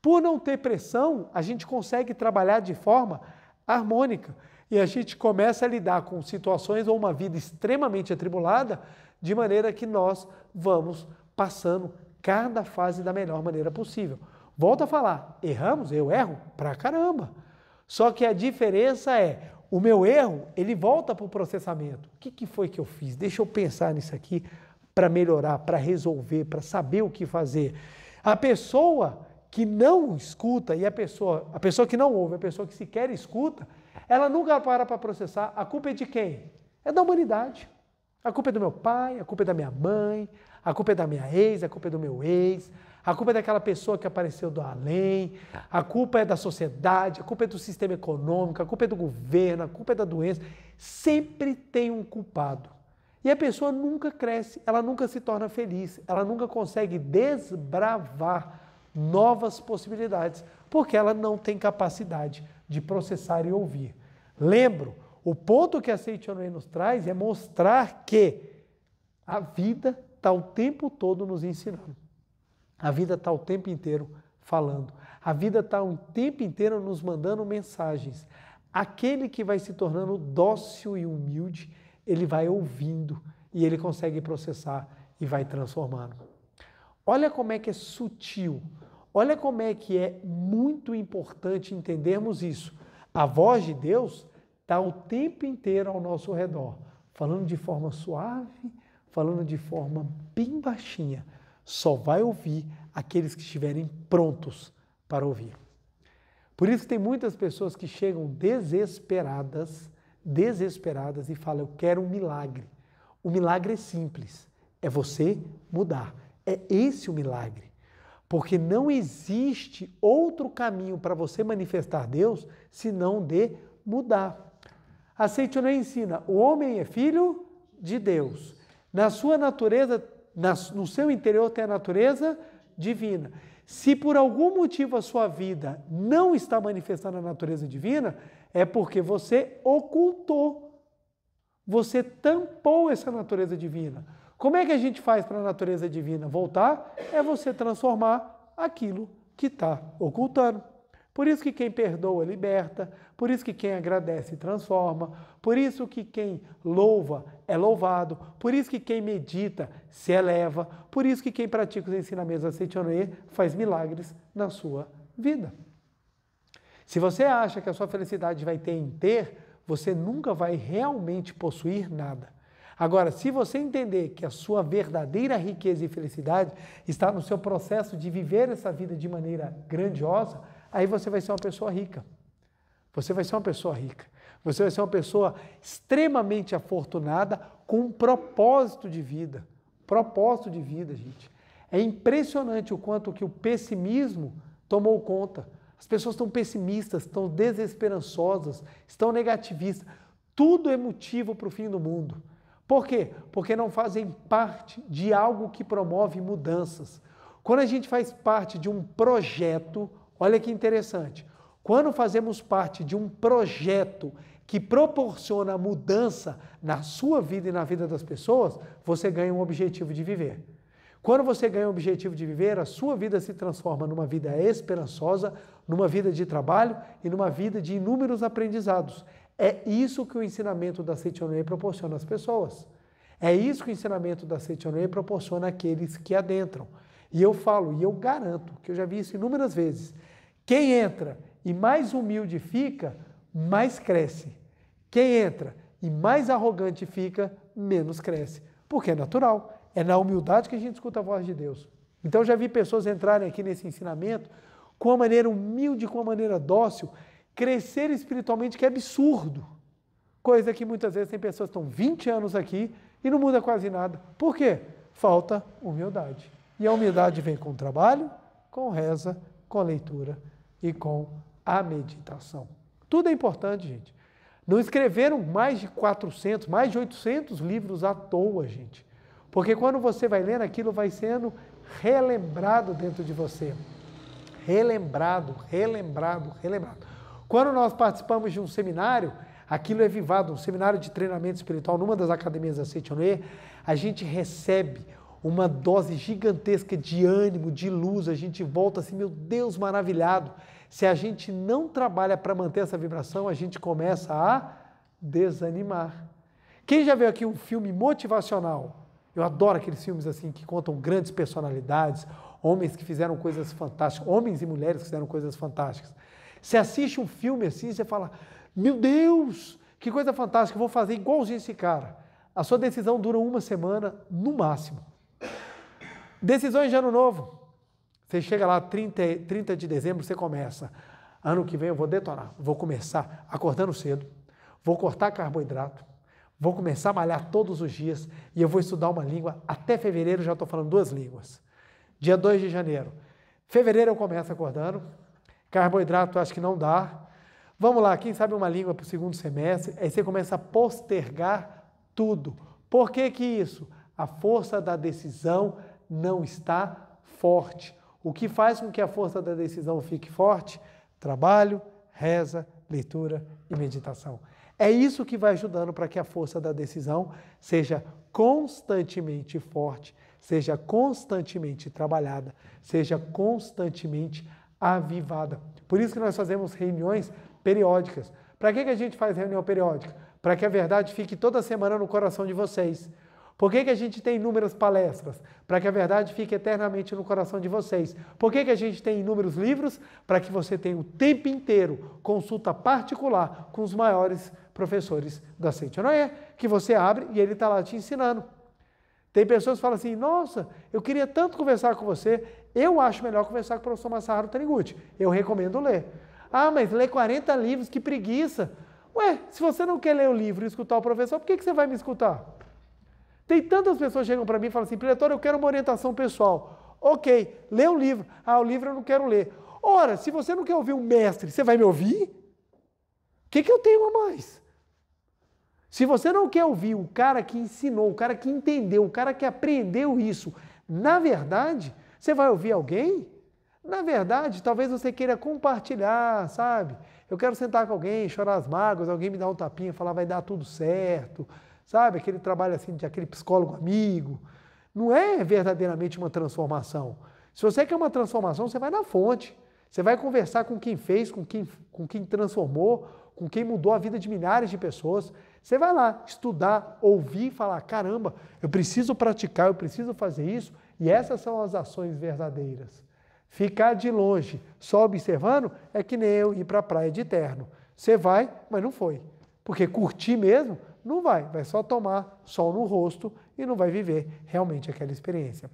Por não ter pressão, a gente consegue trabalhar de forma harmônica e a gente começa a lidar com situações ou uma vida extremamente atribulada de maneira que nós vamos passando cada fase da melhor maneira possível. Volto a falar, erramos? Eu erro pra caramba. Só que a diferença é, o meu erro, ele volta para o processamento. O que, que foi que eu fiz? Deixa eu pensar nisso aqui para melhorar, para resolver, para saber o que fazer. A pessoa que não escuta e a pessoa, a pessoa que não ouve, a pessoa que sequer escuta, ela nunca para para processar. A culpa é de quem? É da humanidade. A culpa é do meu pai, a culpa é da minha mãe, a culpa é da minha ex, a culpa é do meu ex, a culpa é daquela pessoa que apareceu do além, tá. a culpa é da sociedade, a culpa é do sistema econômico, a culpa é do governo, a culpa é da doença. Sempre tem um culpado. E a pessoa nunca cresce, ela nunca se torna feliz, ela nunca consegue desbravar novas possibilidades, porque ela não tem capacidade de processar e ouvir. Lembro, o ponto que a Seitonei nos traz é mostrar que a vida está o tempo todo nos ensinando. A vida está o tempo inteiro falando. A vida está o tempo inteiro nos mandando mensagens. Aquele que vai se tornando dócil e humilde, ele vai ouvindo e ele consegue processar e vai transformando. Olha como é que é sutil. Olha como é que é muito importante entendermos isso. A voz de Deus está o tempo inteiro ao nosso redor, falando de forma suave, falando de forma bem baixinha. Só vai ouvir aqueles que estiverem prontos para ouvir. Por isso tem muitas pessoas que chegam desesperadas, desesperadas e falam: "Eu quero um milagre". O milagre é simples, é você mudar. É esse o milagre. Porque não existe outro caminho para você manifestar Deus senão de mudar. Aceite ou não ensina, o homem é filho de Deus na sua natureza, no seu interior tem a natureza divina. Se por algum motivo a sua vida não está manifestando a natureza divina, é porque você ocultou. Você tampou essa natureza divina. Como é que a gente faz para a natureza divina voltar? É você transformar aquilo que está ocultando. Por isso que quem perdoa liberta, por isso que quem agradece transforma, por isso que quem louva é louvado, por isso que quem medita se eleva, por isso que quem pratica os ensinamentos da Seitonê faz milagres na sua vida. Se você acha que a sua felicidade vai ter em ter, você nunca vai realmente possuir nada. Agora, se você entender que a sua verdadeira riqueza e felicidade está no seu processo de viver essa vida de maneira grandiosa, aí você vai ser uma pessoa rica. Você vai ser uma pessoa rica. Você vai ser uma pessoa extremamente afortunada com um propósito de vida. Propósito de vida, gente. É impressionante o quanto que o pessimismo tomou conta. As pessoas estão pessimistas, estão desesperançosas, estão negativistas. Tudo é motivo para o fim do mundo. Por quê? Porque não fazem parte de algo que promove mudanças. Quando a gente faz parte de um projeto, Olha que interessante. Quando fazemos parte de um projeto que proporciona mudança na sua vida e na vida das pessoas, você ganha um objetivo de viver. Quando você ganha um objetivo de viver, a sua vida se transforma numa vida esperançosa, numa vida de trabalho e numa vida de inúmeros aprendizados. É isso que o ensinamento da Setionoe proporciona às pessoas. É isso que o ensinamento da Setionoe proporciona àqueles que adentram. E eu falo, e eu garanto, que eu já vi isso inúmeras vezes. Quem entra e mais humilde fica, mais cresce. Quem entra e mais arrogante fica, menos cresce. Porque é natural. É na humildade que a gente escuta a voz de Deus. Então eu já vi pessoas entrarem aqui nesse ensinamento com a maneira humilde, com a maneira dócil, crescer espiritualmente, que é absurdo. Coisa que muitas vezes tem pessoas que estão 20 anos aqui e não muda quase nada. Por quê? Falta humildade. E a humildade vem com o trabalho, com reza, com a leitura e com a meditação. Tudo é importante, gente. Não escreveram mais de 400, mais de 800 livros à toa, gente. Porque quando você vai lendo, aquilo vai sendo relembrado dentro de você. Relembrado, relembrado, relembrado. Quando nós participamos de um seminário, aquilo é vivado, um seminário de treinamento espiritual numa das academias da Setionê, a gente recebe uma dose gigantesca de ânimo, de luz, a gente volta assim, meu Deus, maravilhado. Se a gente não trabalha para manter essa vibração, a gente começa a desanimar. Quem já viu aqui um filme motivacional? Eu adoro aqueles filmes assim que contam grandes personalidades, homens que fizeram coisas fantásticas, homens e mulheres que fizeram coisas fantásticas. Você assiste um filme assim, você fala: Meu Deus, que coisa fantástica, vou fazer igualzinho esse cara. A sua decisão dura uma semana, no máximo. Decisões de ano novo. Você chega lá 30, 30 de dezembro, você começa. Ano que vem eu vou detonar. Vou começar acordando cedo, vou cortar carboidrato, vou começar a malhar todos os dias e eu vou estudar uma língua. Até fevereiro já estou falando duas línguas. Dia 2 de janeiro. Fevereiro eu começo acordando. Carboidrato acho que não dá. Vamos lá, quem sabe uma língua para o segundo semestre. Aí você começa a postergar tudo. Por que, que isso? A força da decisão não está forte. O que faz com que a força da decisão fique forte? Trabalho, reza, leitura e meditação. É isso que vai ajudando para que a força da decisão seja constantemente forte, seja constantemente trabalhada, seja constantemente avivada. Por isso que nós fazemos reuniões periódicas. Para que, que a gente faz reunião periódica? Para que a verdade fique toda semana no coração de vocês. Por que, que a gente tem inúmeras palestras? Para que a verdade fique eternamente no coração de vocês. Por que, que a gente tem inúmeros livros? Para que você tenha o tempo inteiro consulta particular com os maiores professores da É que você abre e ele está lá te ensinando. Tem pessoas que falam assim, nossa, eu queria tanto conversar com você, eu acho melhor conversar com o professor Massaro Taniguchi. Eu recomendo ler. Ah, mas ler 40 livros, que preguiça. Ué, se você não quer ler o livro e escutar o professor, por que, que você vai me escutar? Tem tantas pessoas que chegam para mim e falam assim, Pretório, eu quero uma orientação pessoal. Ok, lê o livro. Ah, o livro eu não quero ler. Ora, se você não quer ouvir um mestre, você vai me ouvir? O que, que eu tenho a mais? Se você não quer ouvir o cara que ensinou, o cara que entendeu, o cara que aprendeu isso, na verdade, você vai ouvir alguém? Na verdade, talvez você queira compartilhar, sabe? Eu quero sentar com alguém, chorar as mágoas, alguém me dar um tapinha, falar vai dar tudo certo, sabe? Aquele trabalho assim de aquele psicólogo amigo. Não é verdadeiramente uma transformação. Se você quer uma transformação, você vai na fonte. Você vai conversar com quem fez, com quem, com quem transformou, com quem mudou a vida de milhares de pessoas. Você vai lá estudar, ouvir e falar: caramba, eu preciso praticar, eu preciso fazer isso. E essas são as ações verdadeiras. Ficar de longe, só observando, é que nem eu ir para a praia de terno. Você vai, mas não foi. Porque curtir mesmo, não vai, vai só tomar sol no rosto e não vai viver realmente aquela experiência.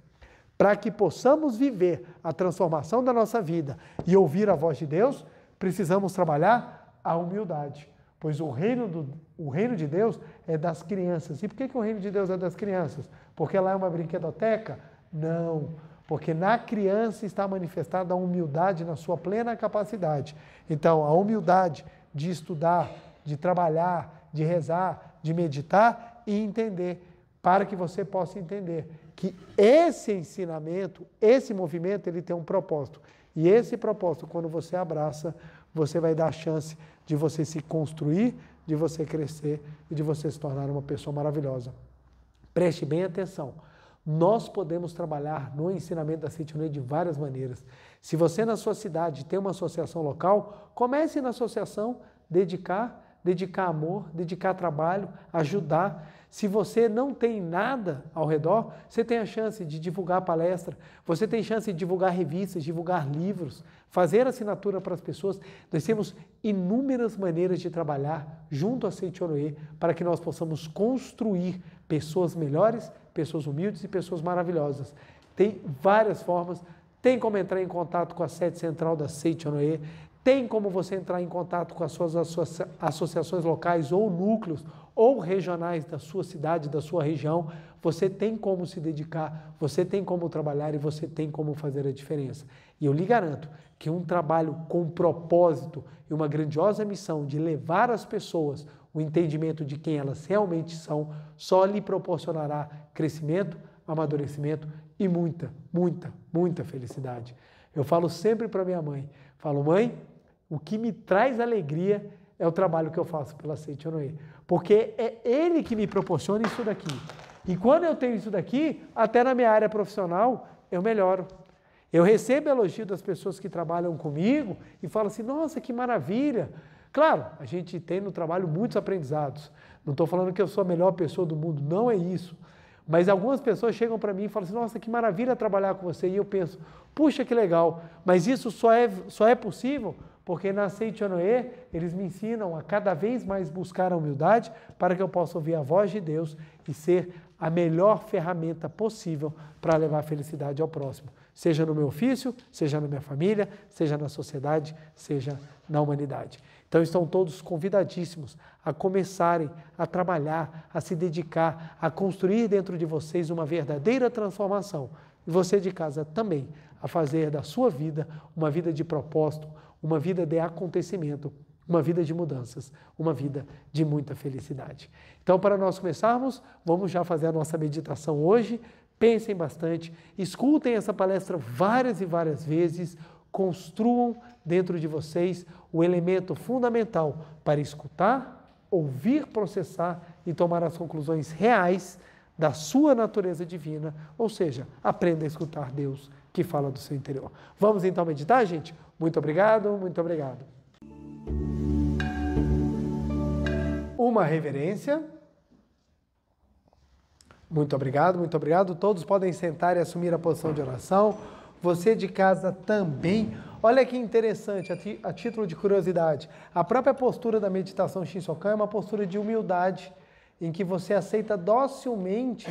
Para que possamos viver a transformação da nossa vida e ouvir a voz de Deus, precisamos trabalhar a humildade, pois o reino, do, o reino de Deus é das crianças. E por que, que o reino de Deus é das crianças? Porque lá é uma brinquedoteca? Não. Porque na criança está manifestada a humildade na sua plena capacidade. Então, a humildade de estudar, de trabalhar, de rezar, de meditar e entender, para que você possa entender que esse ensinamento, esse movimento, ele tem um propósito. E esse propósito, quando você abraça, você vai dar a chance de você se construir, de você crescer e de você se tornar uma pessoa maravilhosa. Preste bem atenção. Nós podemos trabalhar no ensinamento da Citinue de várias maneiras. Se você na sua cidade tem uma associação local, comece na associação dedicar dedicar amor, dedicar trabalho, ajudar. Se você não tem nada ao redor, você tem a chance de divulgar palestra, você tem chance de divulgar revistas, divulgar livros, fazer assinatura para as pessoas. Nós temos inúmeras maneiras de trabalhar junto à Seitioroe para que nós possamos construir pessoas melhores, pessoas humildes e pessoas maravilhosas. Tem várias formas tem como entrar em contato com a sede central da Seitianoe, tem como você entrar em contato com as suas associações locais ou núcleos ou regionais da sua cidade, da sua região. Você tem como se dedicar, você tem como trabalhar e você tem como fazer a diferença. E eu lhe garanto que um trabalho com propósito e uma grandiosa missão de levar as pessoas o entendimento de quem elas realmente são só lhe proporcionará crescimento, amadurecimento e muita, muita, muita felicidade. Eu falo sempre para minha mãe, falo, mãe, o que me traz alegria é o trabalho que eu faço pela Seitonoe, porque é ele que me proporciona isso daqui. E quando eu tenho isso daqui, até na minha área profissional, eu melhoro. Eu recebo elogio das pessoas que trabalham comigo e falo assim: nossa, que maravilha! Claro, a gente tem no trabalho muitos aprendizados. Não estou falando que eu sou a melhor pessoa do mundo, não é isso. Mas algumas pessoas chegam para mim e falam assim: nossa, que maravilha trabalhar com você. E eu penso: puxa, que legal, mas isso só é, só é possível porque na Seitonoe, eles me ensinam a cada vez mais buscar a humildade para que eu possa ouvir a voz de Deus e ser a melhor ferramenta possível para levar felicidade ao próximo, seja no meu ofício, seja na minha família, seja na sociedade, seja na humanidade. Então estão todos convidadíssimos a começarem a trabalhar, a se dedicar, a construir dentro de vocês uma verdadeira transformação. E você de casa também, a fazer da sua vida uma vida de propósito, uma vida de acontecimento, uma vida de mudanças, uma vida de muita felicidade. Então, para nós começarmos, vamos já fazer a nossa meditação hoje. Pensem bastante, escutem essa palestra várias e várias vezes, construam dentro de vocês o elemento fundamental para escutar, ouvir, processar e tomar as conclusões reais da sua natureza divina, ou seja, aprenda a escutar Deus que fala do seu interior. Vamos então meditar, gente? Muito obrigado, muito obrigado. Uma reverência. Muito obrigado, muito obrigado. Todos podem sentar e assumir a posição de oração. Você de casa também. Olha que interessante, a, a, título de curiosidade. A própria postura da meditação Shinsokan é uma postura de humildade, em que você aceita docilmente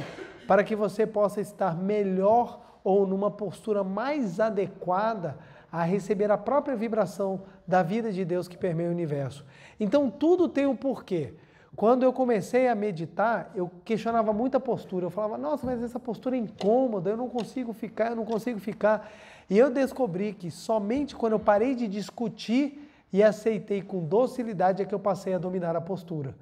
para que você possa estar melhor ou numa postura mais adequada a receber a própria vibração da vida de Deus que permeia o universo. Então tudo tem um porquê. Quando eu comecei a meditar, eu questionava muito a postura. Eu falava, nossa, mas essa postura é incômoda, eu não consigo ficar, eu não consigo ficar. E eu descobri que somente quando eu parei de discutir e aceitei com docilidade é que eu passei a dominar a postura.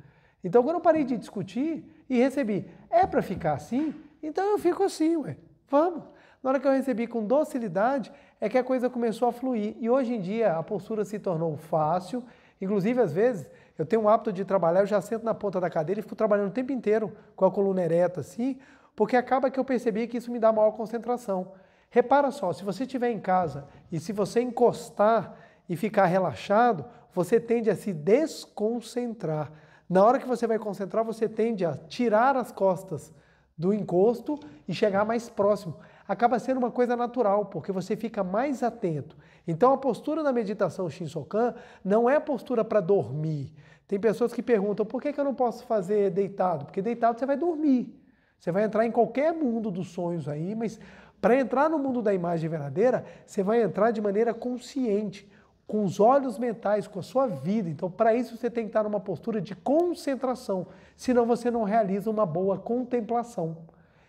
Então, quando eu parei de discutir e recebi, é para ficar assim? Então eu fico assim, ué, vamos. Na hora que eu recebi com docilidade, é que a coisa começou a fluir. E hoje em dia a postura se tornou fácil. Inclusive, às vezes, eu tenho um hábito de trabalhar, eu já sento na ponta da cadeira e fico trabalhando o tempo inteiro com a coluna ereta assim, porque acaba que eu percebi que isso me dá maior concentração. Repara só, se você estiver em casa e se você encostar e ficar relaxado, você tende a se desconcentrar. Na hora que você vai concentrar, você tende a tirar as costas do encosto e chegar mais próximo acaba sendo uma coisa natural, porque você fica mais atento. Então, a postura da meditação Shinsokan não é a postura para dormir. Tem pessoas que perguntam por que, que eu não posso fazer deitado? Porque deitado você vai dormir. Você vai entrar em qualquer mundo dos sonhos aí, mas para entrar no mundo da imagem verdadeira, você vai entrar de maneira consciente, com os olhos mentais, com a sua vida. Então, para isso, você tem que estar numa postura de concentração, senão você não realiza uma boa contemplação.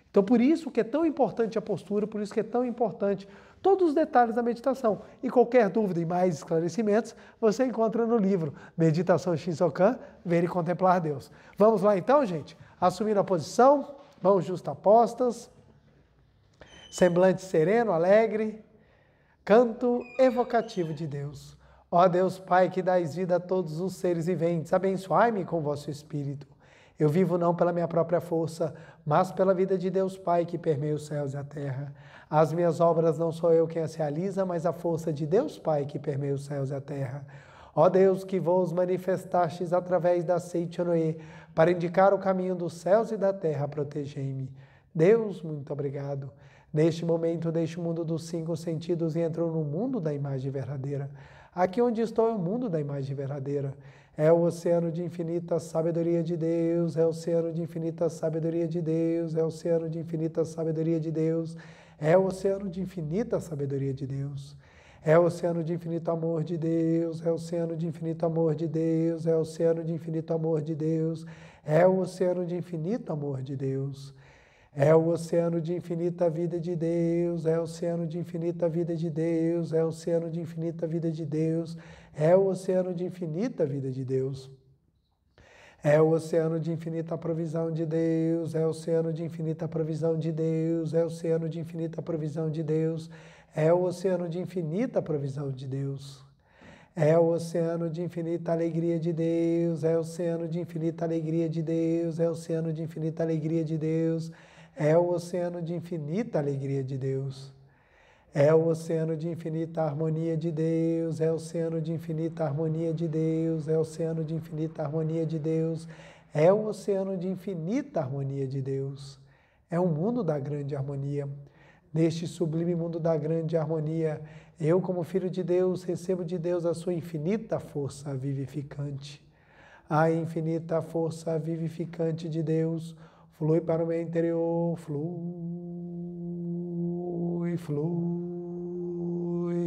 Então, por isso que é tão importante a postura, por isso que é tão importante todos os detalhes da meditação. E qualquer dúvida e mais esclarecimentos, você encontra no livro Meditação Shinsokan, Ver e Contemplar Deus. Vamos lá então, gente? Assumindo a posição, mãos justapostas, semblante sereno, alegre, canto evocativo de Deus. Ó Deus Pai, que dais vida a todos os seres viventes, abençoai-me com vosso Espírito eu vivo não pela minha própria força, mas pela vida de Deus Pai que permeia os céus e a terra. As minhas obras não sou eu quem as realiza, mas a força de Deus Pai que permeia os céus e a terra. Ó Deus, que vos manifestastes através da Seitianoê, para indicar o caminho dos céus e da terra, protegei-me. Deus, muito obrigado. Neste momento, deixo o mundo dos cinco sentidos e entro no mundo da imagem verdadeira. Aqui onde estou é o mundo da imagem verdadeira. É o oceano de infinita sabedoria de Deus, é o oceano de infinita sabedoria de Deus, é o oceano de infinita sabedoria de Deus, é o oceano de infinita sabedoria de Deus. É o oceano de infinito amor de Deus, é o oceano de infinito amor de Deus, é o oceano de infinito amor de Deus, é o oceano de infinito amor de Deus. É o oceano de infinita vida de Deus, é o oceano de infinita vida de Deus, é o oceano de infinita vida de Deus, é o oceano de infinita vida de Deus. É o oceano de infinita provisão de Deus, é o oceano de infinita provisão de Deus, é o oceano de infinita provisão de Deus, é o oceano de infinita provisão de Deus. É o oceano de infinita alegria de Deus, é o oceano de infinita alegria de Deus, é o oceano de infinita alegria de Deus, é o oceano de infinita alegria de Deus. É o oceano de infinita harmonia de Deus, é o oceano de infinita harmonia de Deus, é o oceano de infinita harmonia de Deus, é o oceano de infinita harmonia de Deus. É o mundo da grande harmonia. Neste sublime mundo da grande harmonia, eu, como filho de Deus, recebo de Deus a sua infinita força vivificante. A infinita força vivificante de Deus flui para o meu interior, flui, flui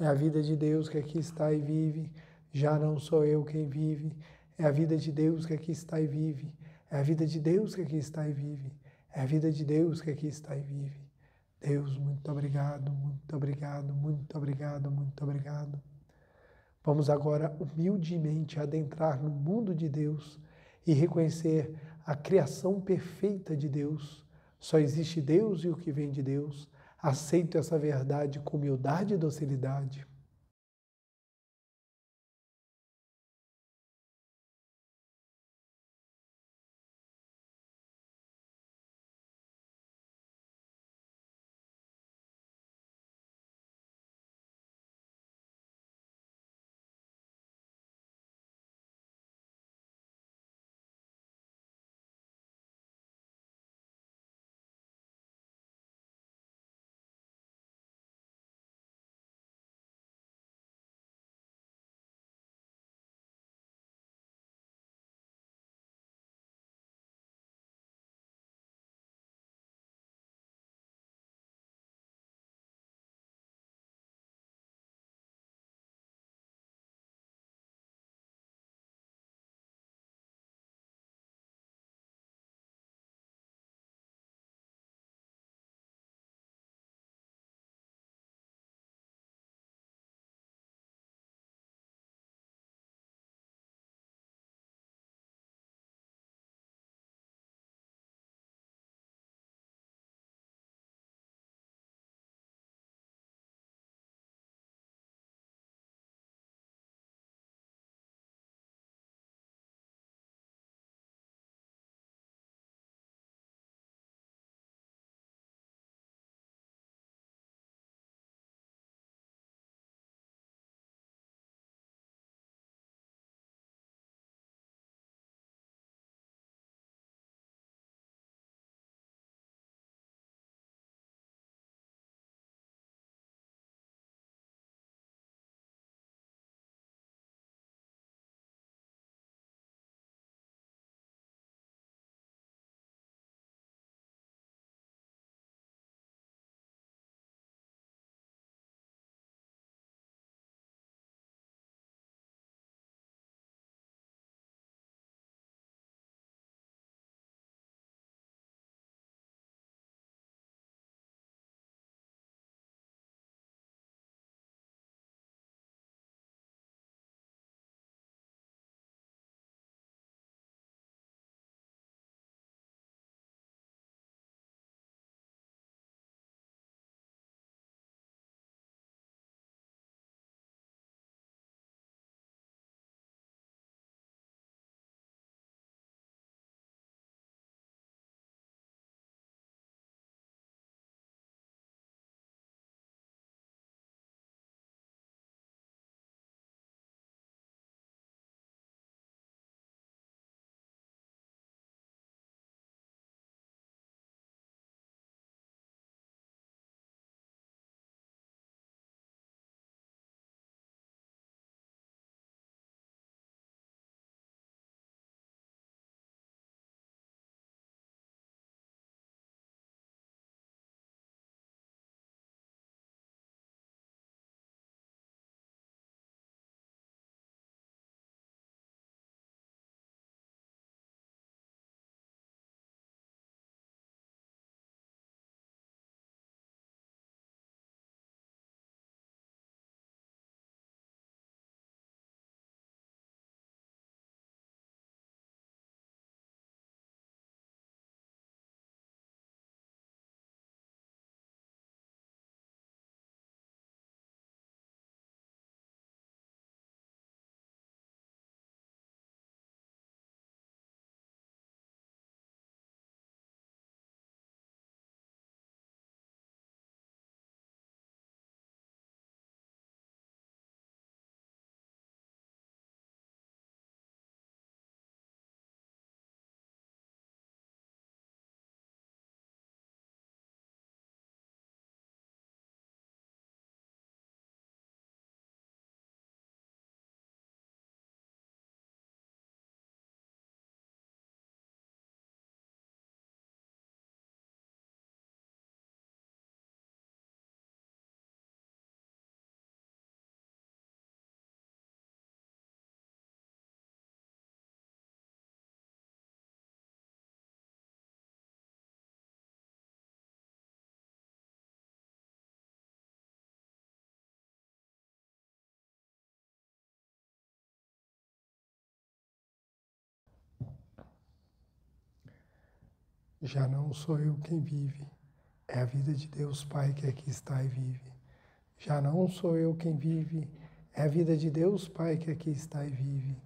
é a vida de Deus que aqui está e vive, já não sou eu quem vive. É a vida de Deus que aqui está e vive. É a vida de Deus que aqui está e vive. É a vida de Deus que aqui está e vive. Deus, muito obrigado, muito obrigado, muito obrigado, muito obrigado. Vamos agora humildemente adentrar no mundo de Deus e reconhecer a criação perfeita de Deus. Só existe Deus e o que vem de Deus aceito essa verdade com humildade e docilidade, Já não sou eu quem vive, é a vida de Deus Pai que aqui está e vive. Já não sou eu quem vive, é a vida de Deus Pai que aqui está e vive.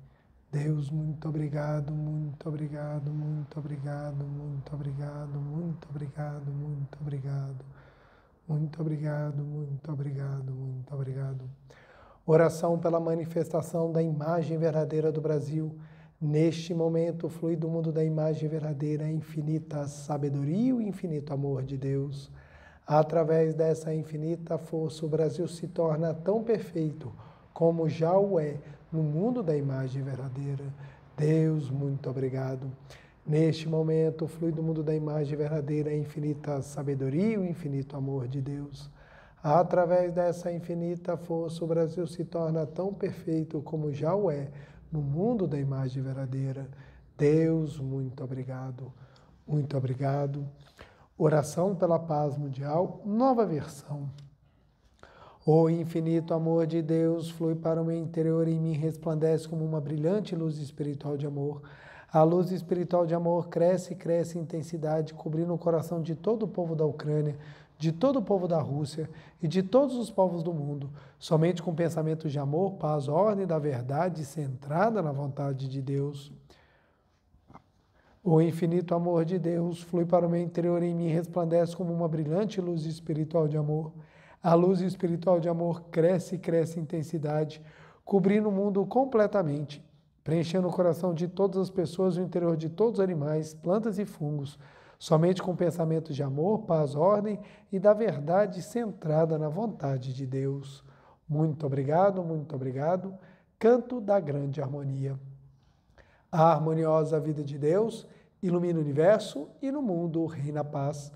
Deus, muito obrigado, muito obrigado, muito obrigado, muito obrigado, muito obrigado, muito obrigado. Muito obrigado, muito obrigado, muito obrigado. Oração pela manifestação da imagem verdadeira do Brasil Neste momento flui do mundo da imagem verdadeira a é infinita sabedoria e o infinito amor de Deus. Através dessa infinita força, o Brasil se torna tão perfeito como já o é no mundo da imagem verdadeira. Deus, muito obrigado. Neste momento flui do mundo da imagem verdadeira a é infinita sabedoria e o infinito amor de Deus. Através dessa infinita força, o Brasil se torna tão perfeito como já o é no mundo da imagem verdadeira. Deus, muito obrigado, muito obrigado. Oração pela Paz Mundial, nova versão. O infinito amor de Deus flui para o meu interior e em mim resplandece como uma brilhante luz espiritual de amor. A luz espiritual de amor cresce e cresce em intensidade, cobrindo o coração de todo o povo da Ucrânia de todo o povo da Rússia e de todos os povos do mundo, somente com pensamentos de amor, paz, ordem da verdade, centrada na vontade de Deus. O infinito amor de Deus flui para o meu interior e em mim resplandece como uma brilhante luz espiritual de amor. A luz espiritual de amor cresce e cresce em intensidade, cobrindo o mundo completamente, preenchendo o coração de todas as pessoas, o interior de todos os animais, plantas e fungos Somente com pensamentos de amor, paz, ordem e da verdade centrada na vontade de Deus. Muito obrigado, muito obrigado. Canto da Grande Harmonia. A harmoniosa vida de Deus ilumina o universo e no mundo reina a paz.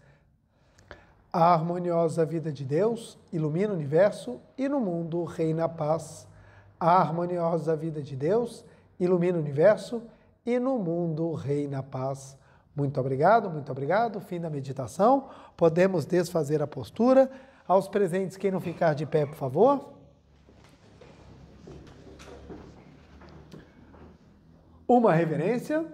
A harmoniosa vida de Deus ilumina o universo e no mundo reina a paz. A harmoniosa vida de Deus ilumina o universo e no mundo reina a paz. Muito obrigado, muito obrigado. Fim da meditação. Podemos desfazer a postura. Aos presentes, quem não ficar de pé, por favor. Uma reverência.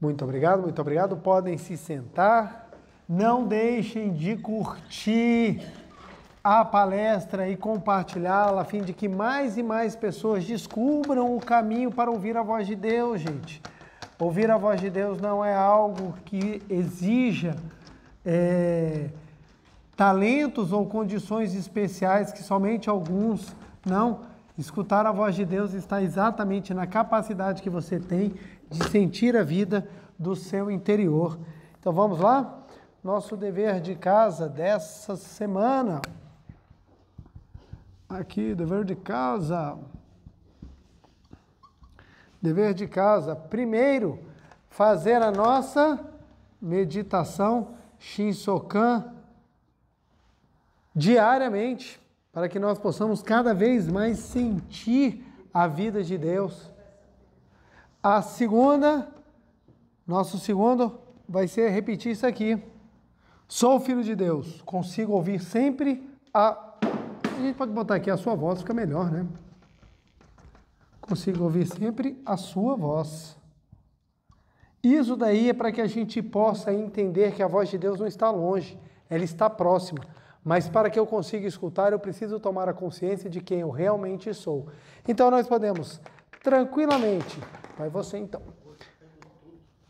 Muito obrigado, muito obrigado. Podem se sentar. Não deixem de curtir a palestra e compartilhá-la, a fim de que mais e mais pessoas descubram o caminho para ouvir a voz de Deus, gente. Ouvir a voz de Deus não é algo que exija é, talentos ou condições especiais que somente alguns não. Escutar a voz de Deus está exatamente na capacidade que você tem de sentir a vida do seu interior. Então vamos lá? Nosso dever de casa dessa semana. Aqui, dever de casa. Dever de casa. Primeiro, fazer a nossa meditação Shinsokan diariamente, para que nós possamos cada vez mais sentir a vida de Deus. A segunda, nosso segundo, vai ser repetir isso aqui. Sou filho de Deus, consigo ouvir sempre a a gente pode botar aqui a sua voz, fica melhor, né? Consigo ouvir sempre a sua voz. Isso daí é para que a gente possa entender que a voz de Deus não está longe, ela está próxima. Mas para que eu consiga escutar, eu preciso tomar a consciência de quem eu realmente sou. Então nós podemos tranquilamente. Vai você então.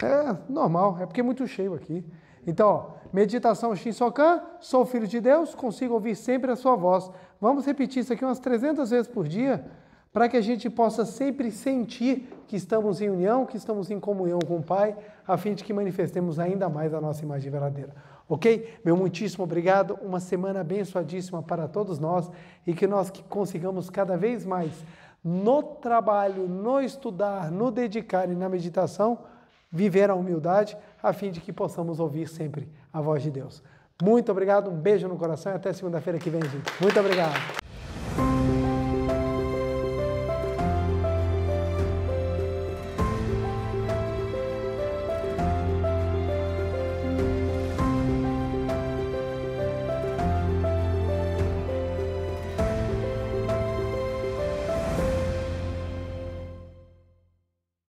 É normal, é porque é muito cheio aqui. Então, ó, meditação Shinsokan, sou filho de Deus, consigo ouvir sempre a sua voz. Vamos repetir isso aqui umas 300 vezes por dia, para que a gente possa sempre sentir que estamos em união, que estamos em comunhão com o Pai, a fim de que manifestemos ainda mais a nossa imagem verdadeira. Ok? Meu muitíssimo obrigado, uma semana abençoadíssima para todos nós e que nós consigamos cada vez mais, no trabalho, no estudar, no dedicar e na meditação, viver a humildade, a fim de que possamos ouvir sempre a voz de Deus. Muito obrigado, um beijo no coração e até segunda-feira que vem, gente. Muito obrigado.